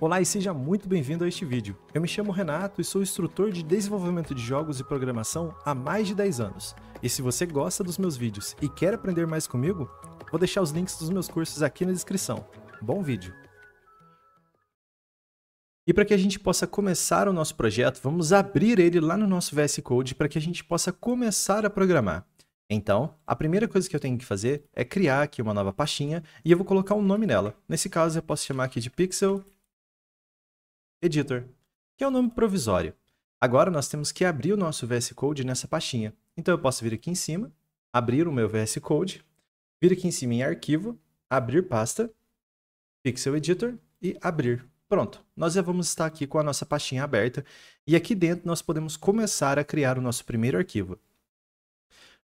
Olá e seja muito bem-vindo a este vídeo. Eu me chamo Renato e sou instrutor de desenvolvimento de jogos e programação há mais de 10 anos. E se você gosta dos meus vídeos e quer aprender mais comigo, vou deixar os links dos meus cursos aqui na descrição. Bom vídeo! E para que a gente possa começar o nosso projeto, vamos abrir ele lá no nosso VS Code para que a gente possa começar a programar. Então, a primeira coisa que eu tenho que fazer é criar aqui uma nova pastinha e eu vou colocar um nome nela. Nesse caso, eu posso chamar aqui de Pixel editor, que é o nome provisório. Agora nós temos que abrir o nosso VS Code nessa pastinha. Então eu posso vir aqui em cima, abrir o meu VS Code, vir aqui em cima em arquivo, abrir pasta, pixel editor e abrir. Pronto, nós já vamos estar aqui com a nossa pastinha aberta e aqui dentro nós podemos começar a criar o nosso primeiro arquivo.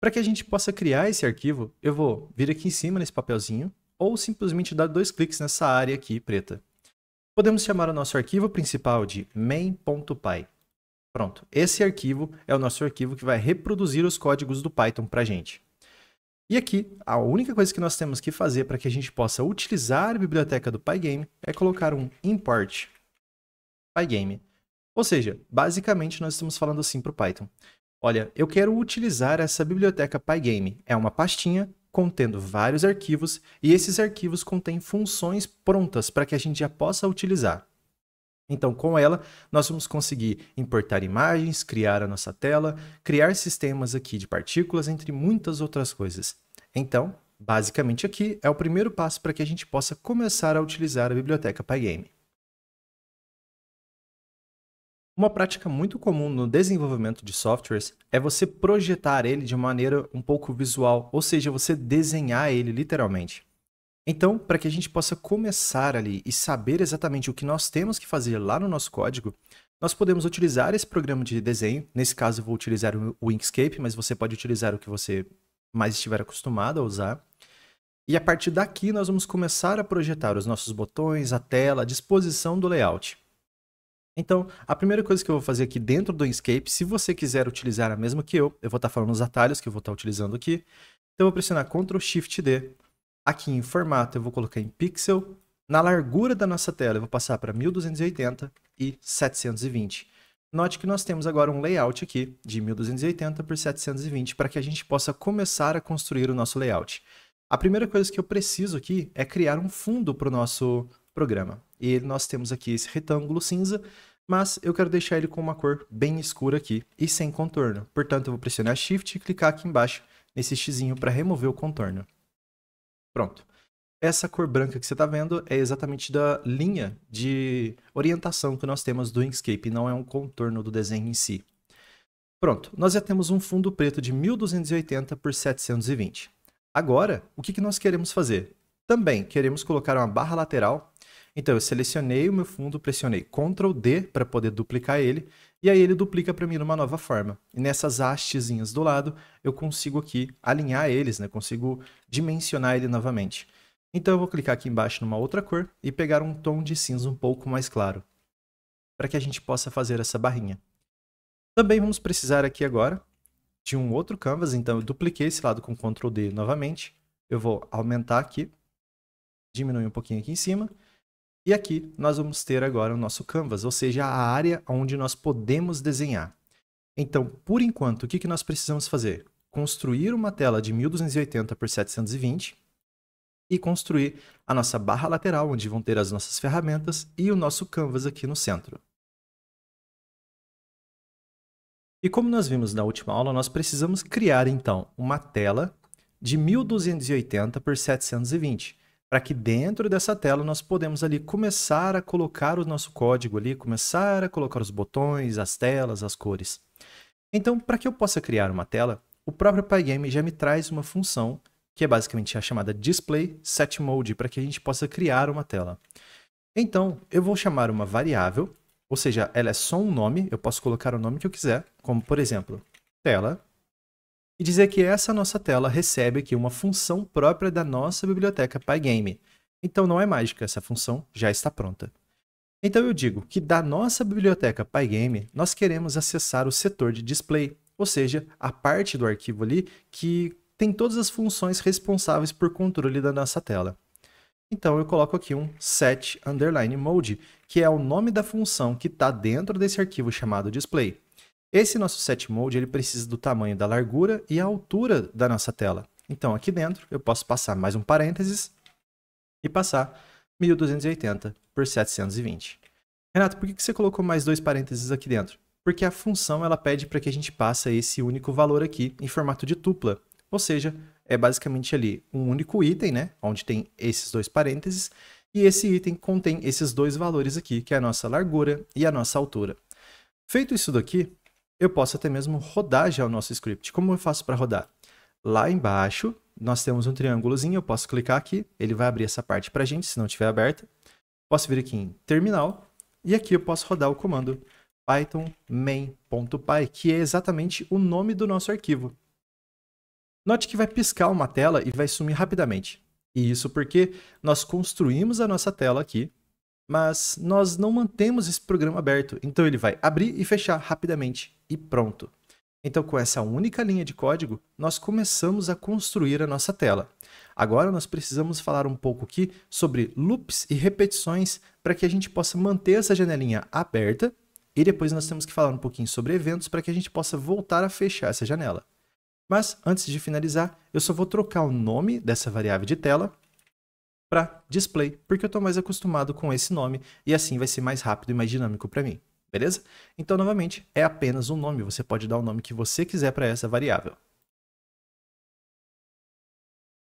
Para que a gente possa criar esse arquivo, eu vou vir aqui em cima nesse papelzinho ou simplesmente dar dois cliques nessa área aqui preta. Podemos chamar o nosso arquivo principal de main.py. Pronto, esse arquivo é o nosso arquivo que vai reproduzir os códigos do Python para a gente. E aqui, a única coisa que nós temos que fazer para que a gente possa utilizar a biblioteca do Pygame é colocar um import Pygame. Ou seja, basicamente nós estamos falando assim para o Python. Olha, eu quero utilizar essa biblioteca Pygame. É uma pastinha contendo vários arquivos e esses arquivos contêm funções prontas para que a gente já possa utilizar. Então, com ela, nós vamos conseguir importar imagens, criar a nossa tela, criar sistemas aqui de partículas, entre muitas outras coisas. Então, basicamente aqui é o primeiro passo para que a gente possa começar a utilizar a biblioteca Pygame. Uma prática muito comum no desenvolvimento de softwares é você projetar ele de maneira um pouco visual, ou seja, você desenhar ele literalmente. Então, para que a gente possa começar ali e saber exatamente o que nós temos que fazer lá no nosso código, nós podemos utilizar esse programa de desenho. Nesse caso, eu vou utilizar o Inkscape, mas você pode utilizar o que você mais estiver acostumado a usar. E a partir daqui, nós vamos começar a projetar os nossos botões, a tela, a disposição do layout. Então, a primeira coisa que eu vou fazer aqui dentro do Inkscape, se você quiser utilizar a mesma que eu, eu vou estar tá falando os atalhos que eu vou estar tá utilizando aqui. Então, eu vou pressionar Ctrl Shift D. Aqui em formato, eu vou colocar em pixel. Na largura da nossa tela, eu vou passar para 1280 e 720. Note que nós temos agora um layout aqui de 1280 por 720 para que a gente possa começar a construir o nosso layout. A primeira coisa que eu preciso aqui é criar um fundo para o nosso programa. E nós temos aqui esse retângulo cinza, mas eu quero deixar ele com uma cor bem escura aqui e sem contorno. Portanto, eu vou pressionar Shift e clicar aqui embaixo nesse X para remover o contorno. Pronto. Essa cor branca que você está vendo é exatamente da linha de orientação que nós temos do Inkscape, não é um contorno do desenho em si. Pronto, nós já temos um fundo preto de 1280 por 720. Agora, o que, que nós queremos fazer? Também queremos colocar uma barra lateral então eu selecionei o meu fundo, pressionei Ctrl D para poder duplicar ele, e aí ele duplica para mim numa nova forma. E nessas hastezinhas do lado, eu consigo aqui alinhar eles, né? Consigo dimensionar ele novamente. Então eu vou clicar aqui embaixo numa outra cor e pegar um tom de cinza um pouco mais claro, para que a gente possa fazer essa barrinha. Também vamos precisar aqui agora de um outro canvas, então eu dupliquei esse lado com Ctrl D novamente. Eu vou aumentar aqui, diminuir um pouquinho aqui em cima e aqui nós vamos ter agora o nosso canvas, ou seja, a área onde nós podemos desenhar. Então, por enquanto, o que, que nós precisamos fazer? Construir uma tela de 1280 por 720 e construir a nossa barra lateral, onde vão ter as nossas ferramentas, e o nosso canvas aqui no centro. E como nós vimos na última aula, nós precisamos criar então uma tela de 1280 por 720 para que dentro dessa tela nós podemos ali começar a colocar o nosso código ali, começar a colocar os botões, as telas, as cores. Então, para que eu possa criar uma tela, o próprio Pygame já me traz uma função que é basicamente a chamada display set mode para que a gente possa criar uma tela. Então, eu vou chamar uma variável, ou seja, ela é só um nome, eu posso colocar o nome que eu quiser, como por exemplo, tela e dizer que essa nossa tela recebe aqui uma função própria da nossa biblioteca Pygame. Então não é mágica, essa função já está pronta. Então eu digo que da nossa biblioteca Pygame, nós queremos acessar o setor de display, ou seja, a parte do arquivo ali que tem todas as funções responsáveis por controle da nossa tela. Então eu coloco aqui um set underline mode, que é o nome da função que está dentro desse arquivo chamado display. Esse nosso set mode ele precisa do tamanho da largura e a altura da nossa tela. Então aqui dentro eu posso passar mais um parênteses e passar 1280 por 720. Renato, por que você colocou mais dois parênteses aqui dentro? Porque a função ela pede para que a gente passe esse único valor aqui em formato de tupla, ou seja, é basicamente ali um único item, né, onde tem esses dois parênteses, e esse item contém esses dois valores aqui, que é a nossa largura e a nossa altura. Feito isso daqui, eu posso até mesmo rodar já o nosso script. Como eu faço para rodar? Lá embaixo, nós temos um triângulozinho, eu posso clicar aqui, ele vai abrir essa parte para a gente, se não estiver aberta. Posso vir aqui em terminal, e aqui eu posso rodar o comando python main.py, que é exatamente o nome do nosso arquivo. Note que vai piscar uma tela e vai sumir rapidamente. E isso porque nós construímos a nossa tela aqui mas nós não mantemos esse programa aberto, então ele vai abrir e fechar rapidamente e pronto. Então, com essa única linha de código, nós começamos a construir a nossa tela. Agora, nós precisamos falar um pouco aqui sobre loops e repetições para que a gente possa manter essa janelinha aberta e depois nós temos que falar um pouquinho sobre eventos para que a gente possa voltar a fechar essa janela. Mas, antes de finalizar, eu só vou trocar o nome dessa variável de tela para display, porque eu estou mais acostumado com esse nome e assim vai ser mais rápido e mais dinâmico para mim, beleza? Então, novamente, é apenas um nome, você pode dar o nome que você quiser para essa variável.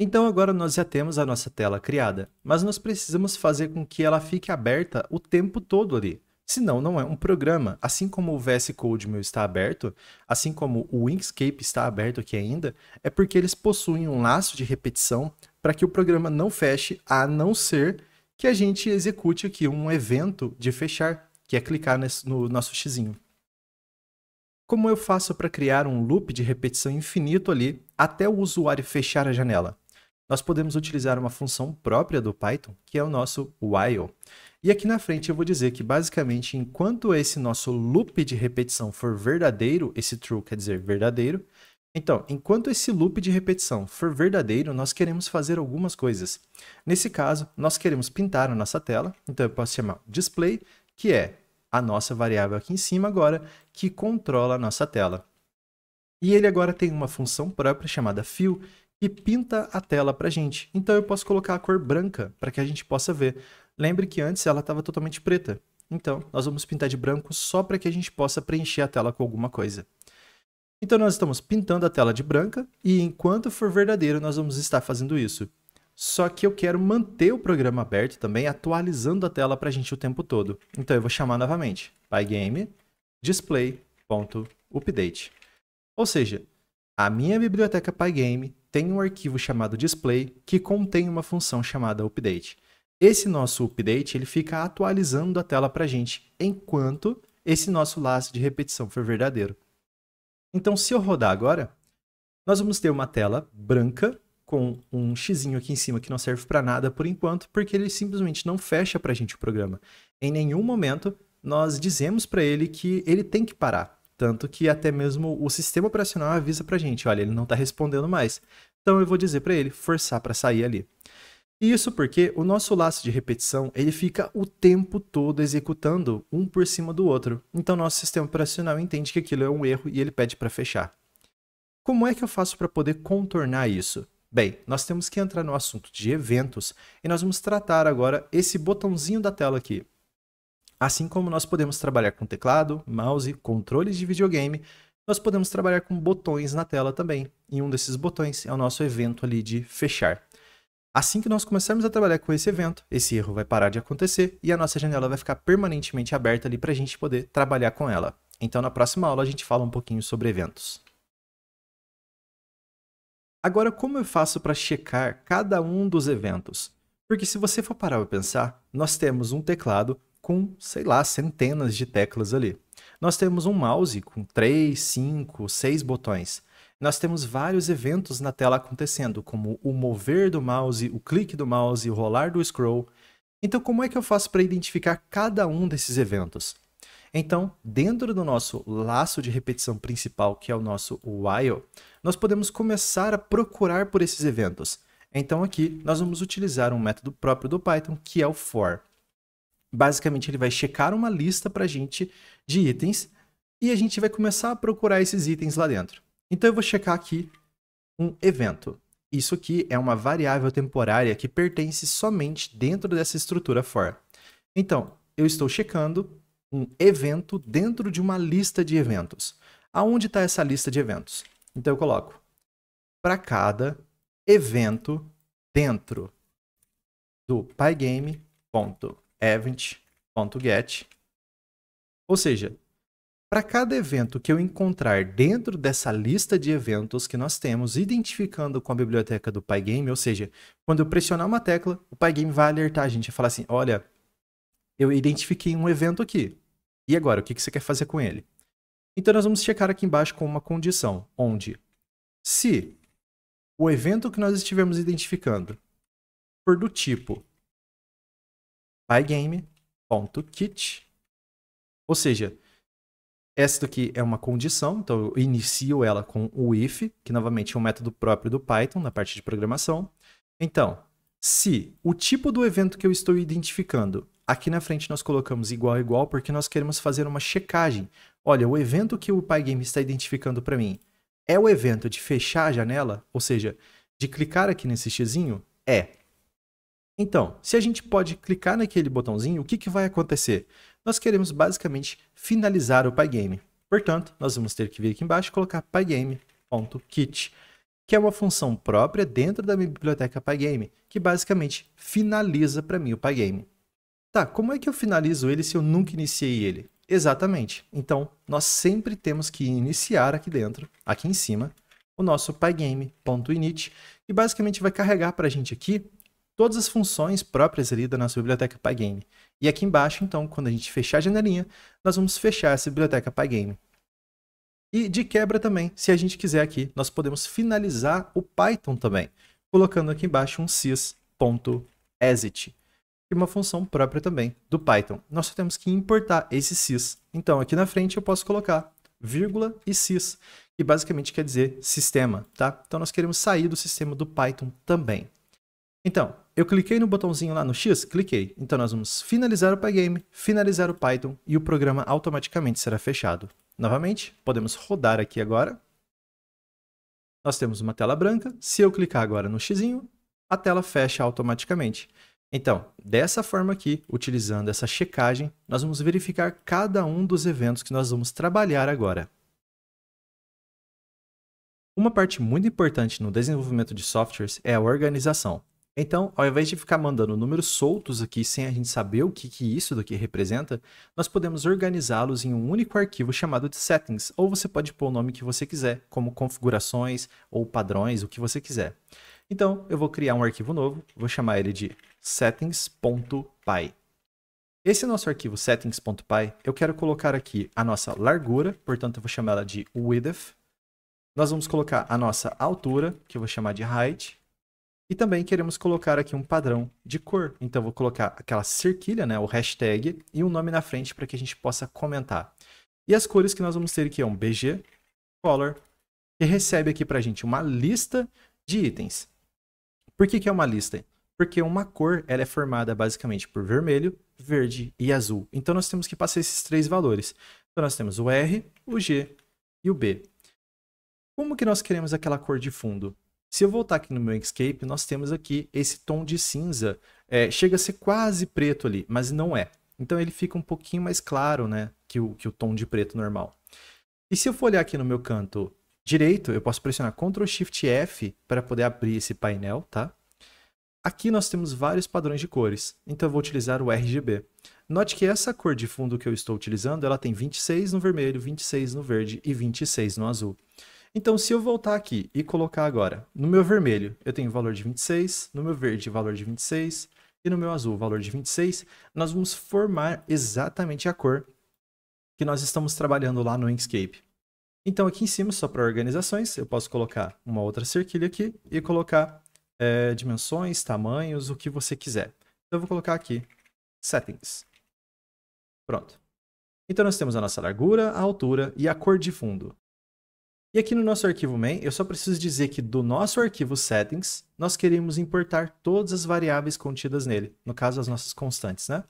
Então agora nós já temos a nossa tela criada, mas nós precisamos fazer com que ela fique aberta o tempo todo ali. Senão, não é um programa. Assim como o VS Code meu está aberto, assim como o Inkscape está aberto aqui ainda, é porque eles possuem um laço de repetição para que o programa não feche, a não ser que a gente execute aqui um evento de fechar, que é clicar nesse, no nosso xzinho. Como eu faço para criar um loop de repetição infinito ali até o usuário fechar a janela? Nós podemos utilizar uma função própria do Python, que é o nosso while. E aqui na frente eu vou dizer que basicamente enquanto esse nosso loop de repetição for verdadeiro, esse true quer dizer verdadeiro, então, enquanto esse loop de repetição for verdadeiro, nós queremos fazer algumas coisas. Nesse caso, nós queremos pintar a nossa tela, então eu posso chamar display, que é a nossa variável aqui em cima agora, que controla a nossa tela. E ele agora tem uma função própria chamada fill, que pinta a tela para a gente. Então eu posso colocar a cor branca para que a gente possa ver. Lembre que antes ela estava totalmente preta. Então, nós vamos pintar de branco só para que a gente possa preencher a tela com alguma coisa. Então nós estamos pintando a tela de branca e enquanto for verdadeiro nós vamos estar fazendo isso. Só que eu quero manter o programa aberto também, atualizando a tela para a gente o tempo todo. Então eu vou chamar novamente pygame display.update. Ou seja, a minha biblioteca pygame tem um arquivo chamado display que contém uma função chamada update. Esse nosso update ele fica atualizando a tela para a gente enquanto esse nosso laço de repetição for verdadeiro. Então, se eu rodar agora, nós vamos ter uma tela branca com um xzinho aqui em cima que não serve para nada por enquanto, porque ele simplesmente não fecha para a gente o programa. Em nenhum momento nós dizemos para ele que ele tem que parar, tanto que até mesmo o sistema operacional avisa para a gente, olha, ele não está respondendo mais. Então eu vou dizer para ele forçar para sair ali. E isso porque o nosso laço de repetição ele fica o tempo todo executando um por cima do outro. Então nosso sistema operacional entende que aquilo é um erro e ele pede para fechar. Como é que eu faço para poder contornar isso? Bem, nós temos que entrar no assunto de eventos e nós vamos tratar agora esse botãozinho da tela aqui. Assim como nós podemos trabalhar com teclado, mouse, controles de videogame, nós podemos trabalhar com botões na tela também. E um desses botões é o nosso evento ali de fechar. Assim que nós começarmos a trabalhar com esse evento, esse erro vai parar de acontecer e a nossa janela vai ficar permanentemente aberta ali para a gente poder trabalhar com ela. Então, na próxima aula, a gente fala um pouquinho sobre eventos. Agora, como eu faço para checar cada um dos eventos? Porque se você for parar para pensar, nós temos um teclado com, sei lá, centenas de teclas ali. Nós temos um mouse com 3, 5, 6 botões nós temos vários eventos na tela acontecendo, como o mover do mouse, o clique do mouse, o rolar do scroll. Então, como é que eu faço para identificar cada um desses eventos? Então, dentro do nosso laço de repetição principal, que é o nosso while, nós podemos começar a procurar por esses eventos. Então, aqui, nós vamos utilizar um método próprio do Python, que é o for. Basicamente, ele vai checar uma lista para a gente de itens e a gente vai começar a procurar esses itens lá dentro. Então eu vou checar aqui um evento. Isso aqui é uma variável temporária que pertence somente dentro dessa estrutura for. Então, eu estou checando um evento dentro de uma lista de eventos. Aonde está essa lista de eventos? Então eu coloco para cada evento dentro do pygame.event.get. Ou seja, para cada evento que eu encontrar dentro dessa lista de eventos que nós temos, identificando com a biblioteca do Pygame, ou seja, quando eu pressionar uma tecla, o Pygame vai alertar a gente e falar assim: olha, eu identifiquei um evento aqui. E agora, o que você quer fazer com ele? Então nós vamos checar aqui embaixo com uma condição, onde se o evento que nós estivermos identificando for do tipo pygame.kit, ou seja, essa daqui é uma condição, então eu inicio ela com o if, que novamente é um método próprio do Python na parte de programação. Então, se o tipo do evento que eu estou identificando, aqui na frente nós colocamos igual igual porque nós queremos fazer uma checagem. Olha, o evento que o Pygame está identificando para mim é o evento de fechar a janela, ou seja, de clicar aqui nesse xizinho? É. Então, se a gente pode clicar naquele botãozinho, o que, que vai acontecer? nós queremos basicamente finalizar o Pygame. Portanto, nós vamos ter que vir aqui embaixo e colocar pygame.kit, que é uma função própria dentro da minha biblioteca Pygame, que basicamente finaliza para mim o Pygame. Tá, como é que eu finalizo ele se eu nunca iniciei ele? Exatamente. Então, nós sempre temos que iniciar aqui dentro, aqui em cima, o nosso pygame.init, e basicamente vai carregar para a gente aqui todas as funções próprias ali da nossa biblioteca Pygame. E aqui embaixo, então, quando a gente fechar a janelinha, nós vamos fechar essa biblioteca Pygame. E de quebra também, se a gente quiser aqui, nós podemos finalizar o Python também, colocando aqui embaixo um sys.exit, que é uma função própria também do Python. Nós só temos que importar esse sys. Então, aqui na frente eu posso colocar vírgula e sys, que basicamente quer dizer sistema, tá? Então, nós queremos sair do sistema do Python também. Então, eu cliquei no botãozinho lá no X, cliquei. Então nós vamos finalizar o Pygame, finalizar o Python e o programa automaticamente será fechado. Novamente, podemos rodar aqui agora. Nós temos uma tela branca. Se eu clicar agora no X, a tela fecha automaticamente. Então, dessa forma aqui, utilizando essa checagem, nós vamos verificar cada um dos eventos que nós vamos trabalhar agora. Uma parte muito importante no desenvolvimento de softwares é a organização. Então, ao invés de ficar mandando números soltos aqui sem a gente saber o que, que isso daqui representa, nós podemos organizá-los em um único arquivo chamado de settings, ou você pode pôr o nome que você quiser, como configurações ou padrões, o que você quiser. Então, eu vou criar um arquivo novo, vou chamar ele de settings.py. Esse nosso arquivo settings.py, eu quero colocar aqui a nossa largura, portanto eu vou chamar ela de width. Nós vamos colocar a nossa altura, que eu vou chamar de height. E também queremos colocar aqui um padrão de cor. Então, vou colocar aquela cerquilha, né, o hashtag, e um nome na frente para que a gente possa comentar. E as cores que nós vamos ter aqui é um BG, Color, que recebe aqui para a gente uma lista de itens. Por que, que é uma lista? Porque uma cor ela é formada basicamente por vermelho, verde e azul. Então, nós temos que passar esses três valores. Então, nós temos o R, o G e o B. Como que nós queremos aquela cor de fundo? Se eu voltar aqui no meu Inkscape, nós temos aqui esse tom de cinza. É, chega a ser quase preto ali, mas não é. Então ele fica um pouquinho mais claro né, que, o, que o tom de preto normal. E se eu for olhar aqui no meu canto direito, eu posso pressionar Ctrl Shift F para poder abrir esse painel, tá? Aqui nós temos vários padrões de cores, então eu vou utilizar o RGB. Note que essa cor de fundo que eu estou utilizando, ela tem 26 no vermelho, 26 no verde e 26 no azul. Então, se eu voltar aqui e colocar agora no meu vermelho, eu tenho valor de 26, no meu verde, valor de 26, e no meu azul, valor de 26, nós vamos formar exatamente a cor que nós estamos trabalhando lá no Inkscape. Então, aqui em cima, só para organizações, eu posso colocar uma outra cerquilha aqui e colocar é, dimensões, tamanhos, o que você quiser. Então, eu vou colocar aqui Settings. Pronto. Então, nós temos a nossa largura, a altura e a cor de fundo. E aqui no nosso arquivo main, eu só preciso dizer que do nosso arquivo settings, nós queremos importar todas as variáveis contidas nele, no caso as nossas constantes, né?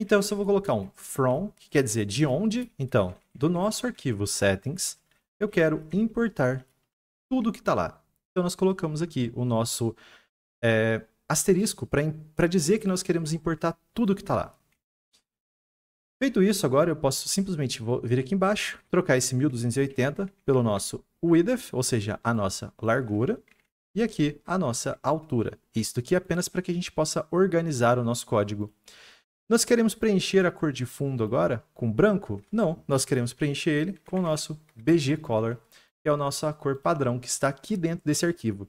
Então, eu vou colocar um from, que quer dizer de onde. Então, do nosso arquivo settings, eu quero importar tudo que está lá. Então, nós colocamos aqui o nosso é, asterisco para dizer que nós queremos importar tudo que está lá. Feito isso, agora eu posso simplesmente vir aqui embaixo, trocar esse 1280 pelo nosso width, ou seja, a nossa largura, e aqui a nossa altura. Isto aqui é apenas para que a gente possa organizar o nosso código. Nós queremos preencher a cor de fundo agora com branco? Não, nós queremos preencher ele com o nosso BG Color, que é a nossa cor padrão que está aqui dentro desse arquivo.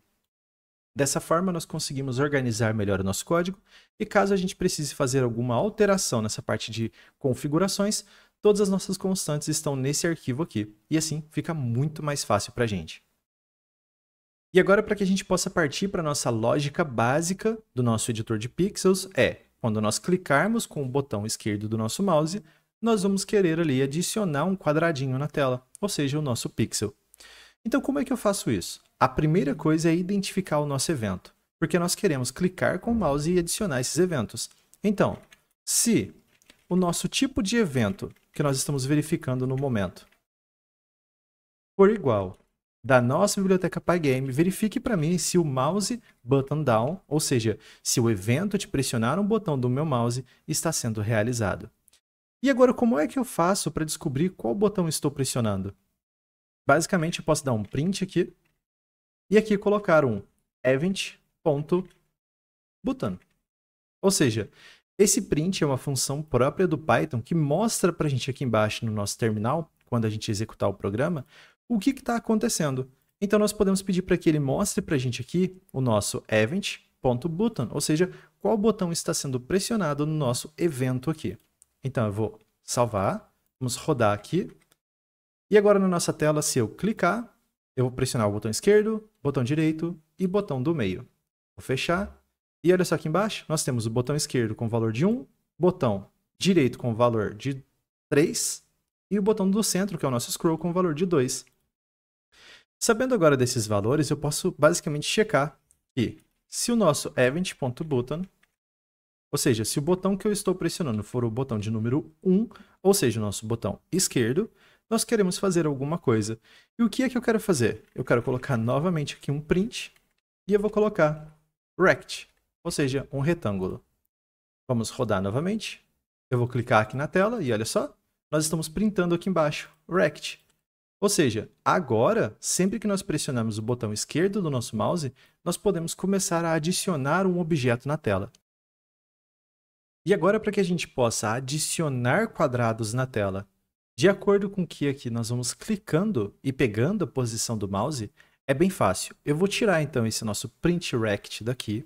Dessa forma, nós conseguimos organizar melhor o nosso código e caso a gente precise fazer alguma alteração nessa parte de configurações, todas as nossas constantes estão nesse arquivo aqui e assim fica muito mais fácil para a gente. E agora, para que a gente possa partir para a nossa lógica básica do nosso editor de pixels, é quando nós clicarmos com o botão esquerdo do nosso mouse, nós vamos querer ali adicionar um quadradinho na tela, ou seja, o nosso pixel. Então, como é que eu faço isso? A primeira coisa é identificar o nosso evento, porque nós queremos clicar com o mouse e adicionar esses eventos. Então, se o nosso tipo de evento que nós estamos verificando no momento for igual da nossa biblioteca Pygame, verifique para mim se o mouse button down, ou seja, se o evento de pressionar um botão do meu mouse está sendo realizado. E agora, como é que eu faço para descobrir qual botão estou pressionando? Basicamente, eu posso dar um print aqui e aqui colocar um event.button. Ou seja, esse print é uma função própria do Python que mostra para a gente aqui embaixo no nosso terminal, quando a gente executar o programa, o que está acontecendo. Então, nós podemos pedir para que ele mostre para a gente aqui o nosso event.button, ou seja, qual botão está sendo pressionado no nosso evento aqui. Então, eu vou salvar, vamos rodar aqui, e agora na nossa tela, se eu clicar, eu vou pressionar o botão esquerdo, botão direito e botão do meio. Vou fechar. E olha só aqui embaixo, nós temos o botão esquerdo com o valor de 1, botão direito com o valor de 3 e o botão do centro, que é o nosso scroll, com o valor de 2. Sabendo agora desses valores, eu posso basicamente checar que se o nosso event.button, ou seja, se o botão que eu estou pressionando for o botão de número 1, ou seja, o nosso botão esquerdo, nós queremos fazer alguma coisa. E o que é que eu quero fazer? Eu quero colocar novamente aqui um print e eu vou colocar rect, ou seja, um retângulo. Vamos rodar novamente. Eu vou clicar aqui na tela e olha só, nós estamos printando aqui embaixo, rect. Ou seja, agora, sempre que nós pressionarmos o botão esquerdo do nosso mouse, nós podemos começar a adicionar um objeto na tela. E agora, para que a gente possa adicionar quadrados na tela de acordo com o que aqui nós vamos clicando e pegando a posição do mouse, é bem fácil. Eu vou tirar então esse nosso print rect daqui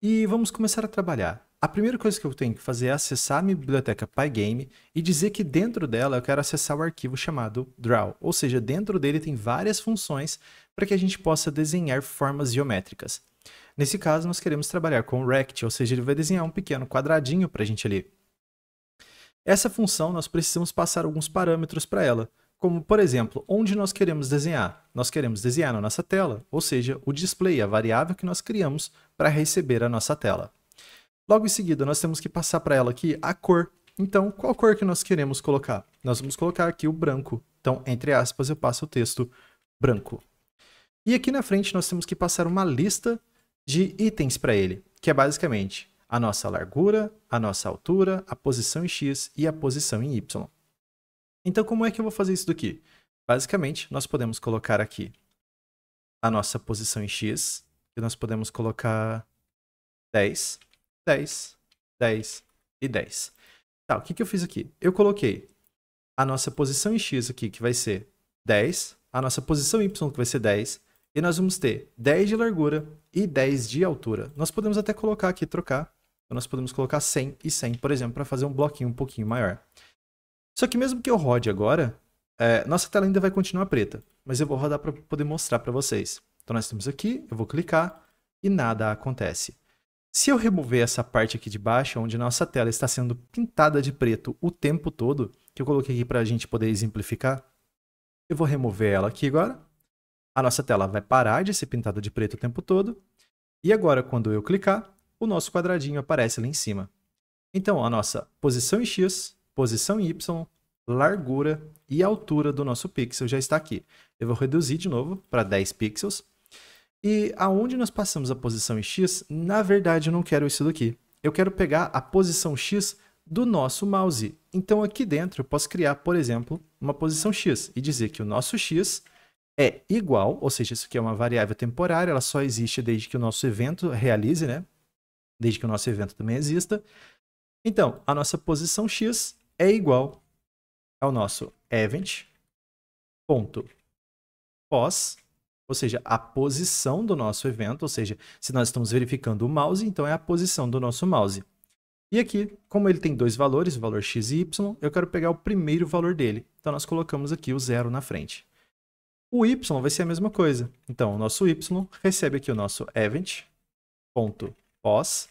e vamos começar a trabalhar. A primeira coisa que eu tenho que fazer é acessar a minha biblioteca Pygame e dizer que dentro dela eu quero acessar o arquivo chamado draw, ou seja, dentro dele tem várias funções para que a gente possa desenhar formas geométricas. Nesse caso, nós queremos trabalhar com rect, ou seja, ele vai desenhar um pequeno quadradinho para a gente ali. Essa função nós precisamos passar alguns parâmetros para ela, como, por exemplo, onde nós queremos desenhar. Nós queremos desenhar na nossa tela, ou seja, o display, a variável que nós criamos para receber a nossa tela. Logo em seguida, nós temos que passar para ela aqui a cor. Então, qual cor que nós queremos colocar? Nós vamos colocar aqui o branco. Então, entre aspas, eu passo o texto branco. E aqui na frente, nós temos que passar uma lista de itens para ele, que é basicamente a nossa largura, a nossa altura, a posição em x e a posição em y. Então, como é que eu vou fazer isso daqui? Basicamente, nós podemos colocar aqui a nossa posição em x, e nós podemos colocar 10, 10, 10 e 10. Tá, o que, que eu fiz aqui? Eu coloquei a nossa posição em x aqui, que vai ser 10, a nossa posição em y, que vai ser 10, e nós vamos ter 10 de largura e 10 de altura. Nós podemos até colocar aqui, trocar então nós podemos colocar 100 e 100, por exemplo, para fazer um bloquinho um pouquinho maior. Só que mesmo que eu rode agora, é, nossa tela ainda vai continuar preta, mas eu vou rodar para poder mostrar para vocês. Então nós temos aqui, eu vou clicar e nada acontece. Se eu remover essa parte aqui de baixo, onde nossa tela está sendo pintada de preto o tempo todo, que eu coloquei aqui para a gente poder exemplificar, eu vou remover ela aqui agora. A nossa tela vai parar de ser pintada de preto o tempo todo. E agora, quando eu clicar, o nosso quadradinho aparece lá em cima. Então, a nossa posição em X, posição em Y, largura e altura do nosso pixel já está aqui. Eu vou reduzir de novo para 10 pixels. E aonde nós passamos a posição em X, na verdade eu não quero isso daqui. Eu quero pegar a posição X do nosso mouse. Então aqui dentro eu posso criar, por exemplo, uma posição X e dizer que o nosso X é igual, ou seja, isso aqui é uma variável temporária, ela só existe desde que o nosso evento realize, né? desde que o nosso evento também exista. Então, a nossa posição X é igual ao nosso event ponto pos, ou seja, a posição do nosso evento, ou seja, se nós estamos verificando o mouse, então é a posição do nosso mouse. E aqui, como ele tem dois valores, o valor x e y, eu quero pegar o primeiro valor dele. Então, nós colocamos aqui o zero na frente. O y vai ser a mesma coisa. Então, o nosso y recebe aqui o nosso event ponto pós,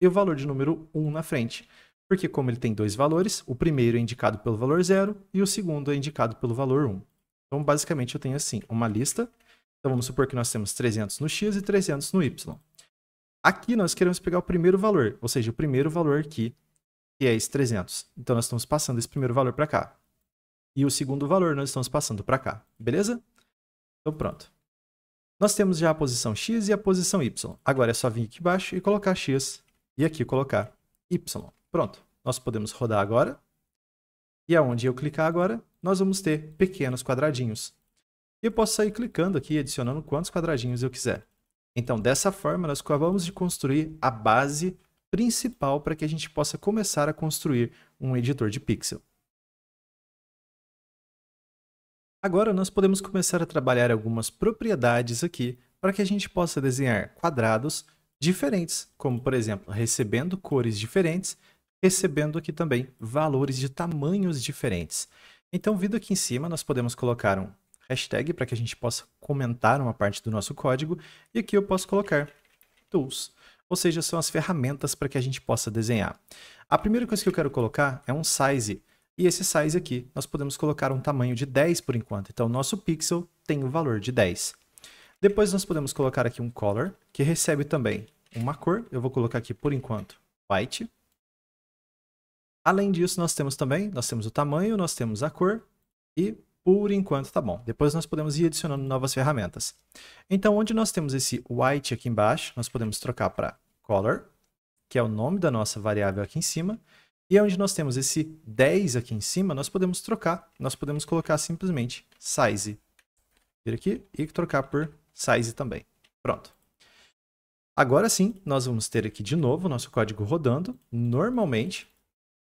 e o valor de número 1 na frente. Porque como ele tem dois valores, o primeiro é indicado pelo valor 0 e o segundo é indicado pelo valor 1. Então, basicamente, eu tenho assim, uma lista. Então, vamos supor que nós temos 300 no x e 300 no y. Aqui, nós queremos pegar o primeiro valor, ou seja, o primeiro valor aqui, que é esse 300. Então, nós estamos passando esse primeiro valor para cá. E o segundo valor nós estamos passando para cá, beleza? Então, pronto. Nós temos já a posição X e a posição Y. Agora é só vir aqui embaixo e colocar X e aqui colocar Y. Pronto, nós podemos rodar agora. E aonde eu clicar agora, nós vamos ter pequenos quadradinhos. E eu posso sair clicando aqui, adicionando quantos quadradinhos eu quiser. Então, dessa forma, nós acabamos de construir a base principal para que a gente possa começar a construir um editor de pixel. Agora nós podemos começar a trabalhar algumas propriedades aqui para que a gente possa desenhar quadrados diferentes, como por exemplo, recebendo cores diferentes, recebendo aqui também valores de tamanhos diferentes. Então, vindo aqui em cima, nós podemos colocar um hashtag para que a gente possa comentar uma parte do nosso código, e aqui eu posso colocar tools, ou seja, são as ferramentas para que a gente possa desenhar. A primeira coisa que eu quero colocar é um size, e esse size aqui, nós podemos colocar um tamanho de 10 por enquanto. Então, nosso pixel tem o um valor de 10. Depois, nós podemos colocar aqui um color, que recebe também uma cor. Eu vou colocar aqui, por enquanto, white. Além disso, nós temos também, nós temos o tamanho, nós temos a cor e por enquanto tá bom. Depois nós podemos ir adicionando novas ferramentas. Então, onde nós temos esse white aqui embaixo, nós podemos trocar para color, que é o nome da nossa variável aqui em cima, e é onde nós temos esse 10 aqui em cima, nós podemos trocar. Nós podemos colocar simplesmente size. Vir aqui e trocar por size também. Pronto. Agora sim, nós vamos ter aqui de novo nosso código rodando, normalmente.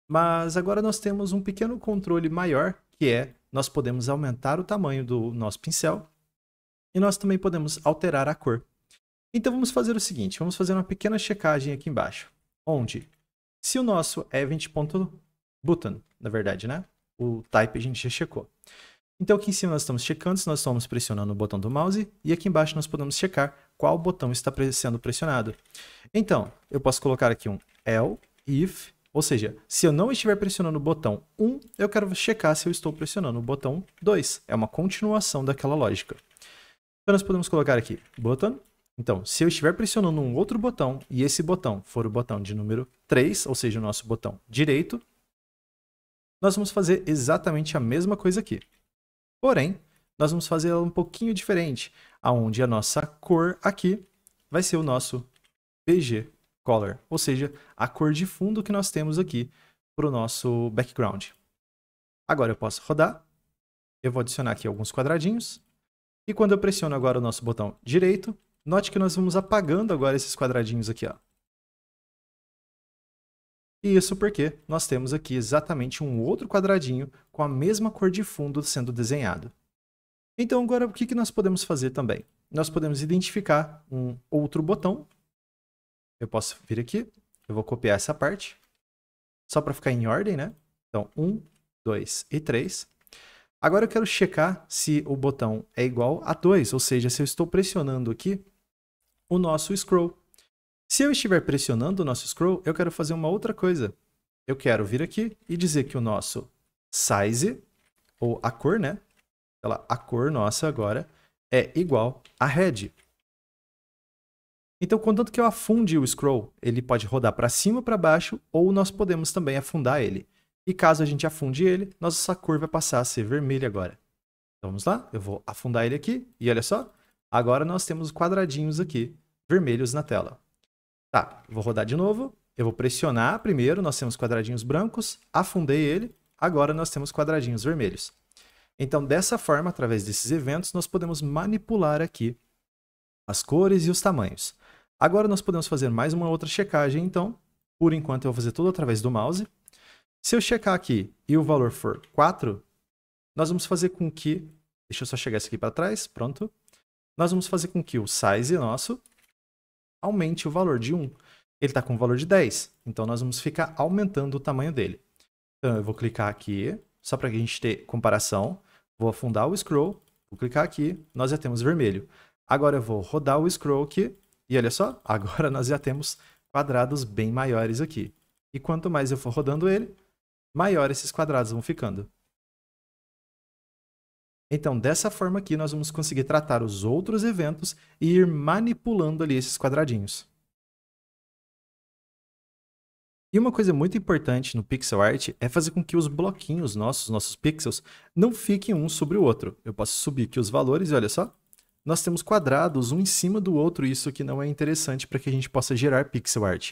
Mas agora nós temos um pequeno controle maior, que é nós podemos aumentar o tamanho do nosso pincel e nós também podemos alterar a cor. Então vamos fazer o seguinte, vamos fazer uma pequena checagem aqui embaixo, onde se o nosso é 20.button, na verdade, né? O type a gente já checou. Então aqui em cima nós estamos checando se nós estamos pressionando o botão do mouse e aqui embaixo nós podemos checar qual botão está sendo pressionado. Então, eu posso colocar aqui um L, if, ou seja, se eu não estiver pressionando o botão 1, eu quero checar se eu estou pressionando o botão 2. É uma continuação daquela lógica. Então nós podemos colocar aqui button então, se eu estiver pressionando um outro botão e esse botão for o botão de número 3, ou seja, o nosso botão direito, nós vamos fazer exatamente a mesma coisa aqui. Porém, nós vamos fazer ela um pouquinho diferente, aonde a nossa cor aqui vai ser o nosso BG Color, ou seja, a cor de fundo que nós temos aqui para o nosso background. Agora eu posso rodar, eu vou adicionar aqui alguns quadradinhos, e quando eu pressiono agora o nosso botão direito, Note que nós vamos apagando agora esses quadradinhos aqui, ó. E isso porque nós temos aqui exatamente um outro quadradinho com a mesma cor de fundo sendo desenhado. Então agora o que nós podemos fazer também? Nós podemos identificar um outro botão. Eu posso vir aqui, eu vou copiar essa parte, só para ficar em ordem, né? Então, 1, 2 e 3. Agora eu quero checar se o botão é igual a 2, ou seja, se eu estou pressionando aqui o nosso scroll. Se eu estiver pressionando o nosso scroll, eu quero fazer uma outra coisa. Eu quero vir aqui e dizer que o nosso size, ou a cor, né? Lá, a cor nossa agora é igual a red. Então, contanto que eu afunde o scroll, ele pode rodar para cima, para baixo, ou nós podemos também afundar ele. E caso a gente afunde ele, nossa cor vai passar a ser vermelha agora. Então vamos lá, eu vou afundar ele aqui e olha só, agora nós temos quadradinhos aqui vermelhos na tela. Tá, vou rodar de novo, eu vou pressionar primeiro, nós temos quadradinhos brancos, afundei ele, agora nós temos quadradinhos vermelhos. Então dessa forma, através desses eventos, nós podemos manipular aqui as cores e os tamanhos. Agora nós podemos fazer mais uma outra checagem, então, por enquanto eu vou fazer tudo através do mouse. Se eu checar aqui e o valor for 4, nós vamos fazer com que. Deixa eu só chegar isso aqui para trás, pronto. Nós vamos fazer com que o size nosso aumente o valor de 1. Ele está com o valor de 10, então nós vamos ficar aumentando o tamanho dele. Então eu vou clicar aqui, só para a gente ter comparação. Vou afundar o scroll, vou clicar aqui, nós já temos vermelho. Agora eu vou rodar o scroll aqui, e olha só, agora nós já temos quadrados bem maiores aqui. E quanto mais eu for rodando ele, maior esses quadrados vão ficando. Então, dessa forma aqui, nós vamos conseguir tratar os outros eventos e ir manipulando ali esses quadradinhos. E uma coisa muito importante no pixel art é fazer com que os bloquinhos nossos, nossos pixels, não fiquem um sobre o outro. Eu posso subir aqui os valores e olha só, nós temos quadrados um em cima do outro e isso aqui não é interessante para que a gente possa gerar pixel art.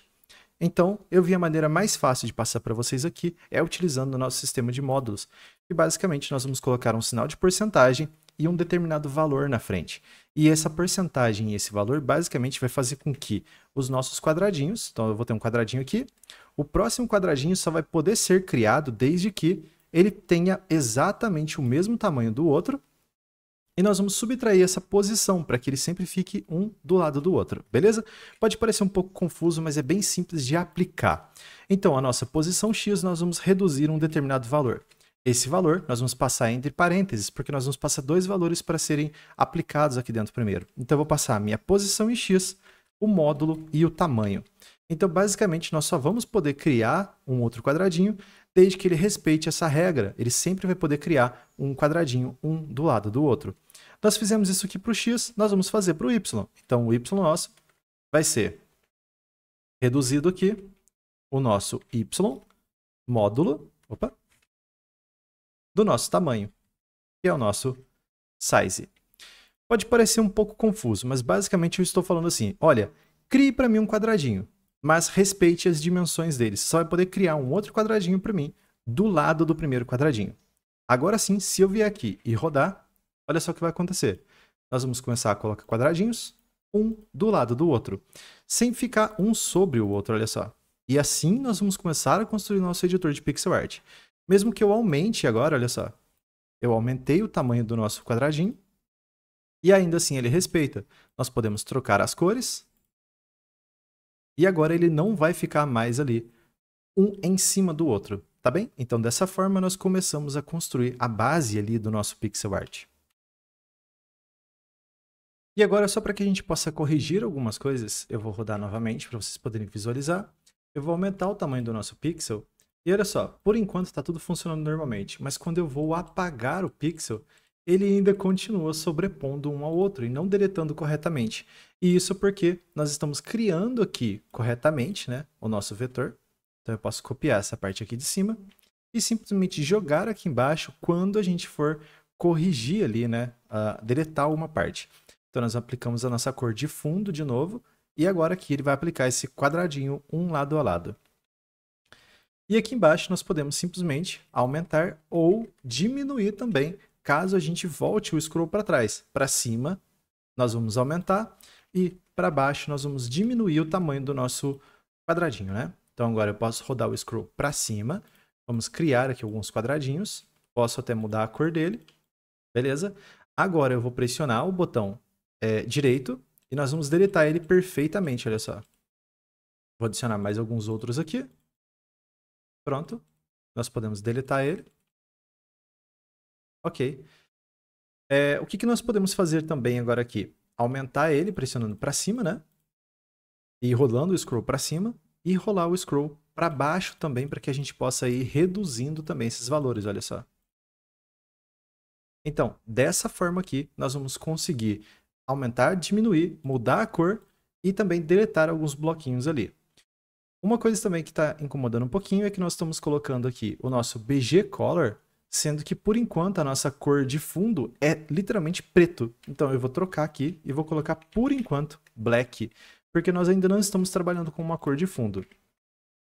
Então, eu vi a maneira mais fácil de passar para vocês aqui é utilizando o nosso sistema de módulos, E basicamente nós vamos colocar um sinal de porcentagem e um determinado valor na frente. E essa porcentagem e esse valor basicamente vai fazer com que os nossos quadradinhos, então eu vou ter um quadradinho aqui, o próximo quadradinho só vai poder ser criado desde que ele tenha exatamente o mesmo tamanho do outro e nós vamos subtrair essa posição para que ele sempre fique um do lado do outro, beleza? Pode parecer um pouco confuso, mas é bem simples de aplicar. Então, a nossa posição x nós vamos reduzir um determinado valor. Esse valor nós vamos passar entre parênteses, porque nós vamos passar dois valores para serem aplicados aqui dentro primeiro. Então, eu vou passar a minha posição em x, o módulo e o tamanho. Então, basicamente, nós só vamos poder criar um outro quadradinho desde que ele respeite essa regra. Ele sempre vai poder criar um quadradinho um do lado do outro. Nós fizemos isso aqui para o x, nós vamos fazer para o y. Então, o y nosso vai ser reduzido aqui, o nosso y módulo opa, do nosso tamanho, que é o nosso size. Pode parecer um pouco confuso, mas basicamente eu estou falando assim, olha, crie para mim um quadradinho, mas respeite as dimensões dele. Você só vai poder criar um outro quadradinho para mim do lado do primeiro quadradinho. Agora sim, se eu vier aqui e rodar, Olha só o que vai acontecer. Nós vamos começar a colocar quadradinhos, um do lado do outro, sem ficar um sobre o outro, olha só. E assim nós vamos começar a construir nosso editor de pixel art. Mesmo que eu aumente agora, olha só. Eu aumentei o tamanho do nosso quadradinho e ainda assim ele respeita. Nós podemos trocar as cores e agora ele não vai ficar mais ali um em cima do outro, tá bem? Então dessa forma nós começamos a construir a base ali do nosso pixel art. E agora, só para que a gente possa corrigir algumas coisas, eu vou rodar novamente para vocês poderem visualizar. Eu vou aumentar o tamanho do nosso pixel. E olha só, por enquanto está tudo funcionando normalmente, mas quando eu vou apagar o pixel, ele ainda continua sobrepondo um ao outro e não deletando corretamente. E isso porque nós estamos criando aqui corretamente né, o nosso vetor. Então eu posso copiar essa parte aqui de cima e simplesmente jogar aqui embaixo quando a gente for corrigir ali, né, uh, deletar uma parte. Então nós aplicamos a nossa cor de fundo de novo. E agora aqui ele vai aplicar esse quadradinho um lado a lado. E aqui embaixo nós podemos simplesmente aumentar ou diminuir também, caso a gente volte o scroll para trás. Para cima nós vamos aumentar e para baixo nós vamos diminuir o tamanho do nosso quadradinho, né? Então agora eu posso rodar o scroll para cima, vamos criar aqui alguns quadradinhos, posso até mudar a cor dele, beleza? Agora eu vou pressionar o botão é, direito e nós vamos deletar ele perfeitamente, olha só. Vou adicionar mais alguns outros aqui. Pronto. Nós podemos deletar ele. Ok. É, o que, que nós podemos fazer também agora aqui? Aumentar ele pressionando para cima, né? E rolando o scroll para cima. E rolar o scroll para baixo também, para que a gente possa ir reduzindo também esses valores, olha só. Então, dessa forma aqui, nós vamos conseguir aumentar, diminuir, mudar a cor e também deletar alguns bloquinhos ali. Uma coisa também que está incomodando um pouquinho é que nós estamos colocando aqui o nosso BG Color, sendo que por enquanto a nossa cor de fundo é literalmente preto. Então eu vou trocar aqui e vou colocar por enquanto black, porque nós ainda não estamos trabalhando com uma cor de fundo.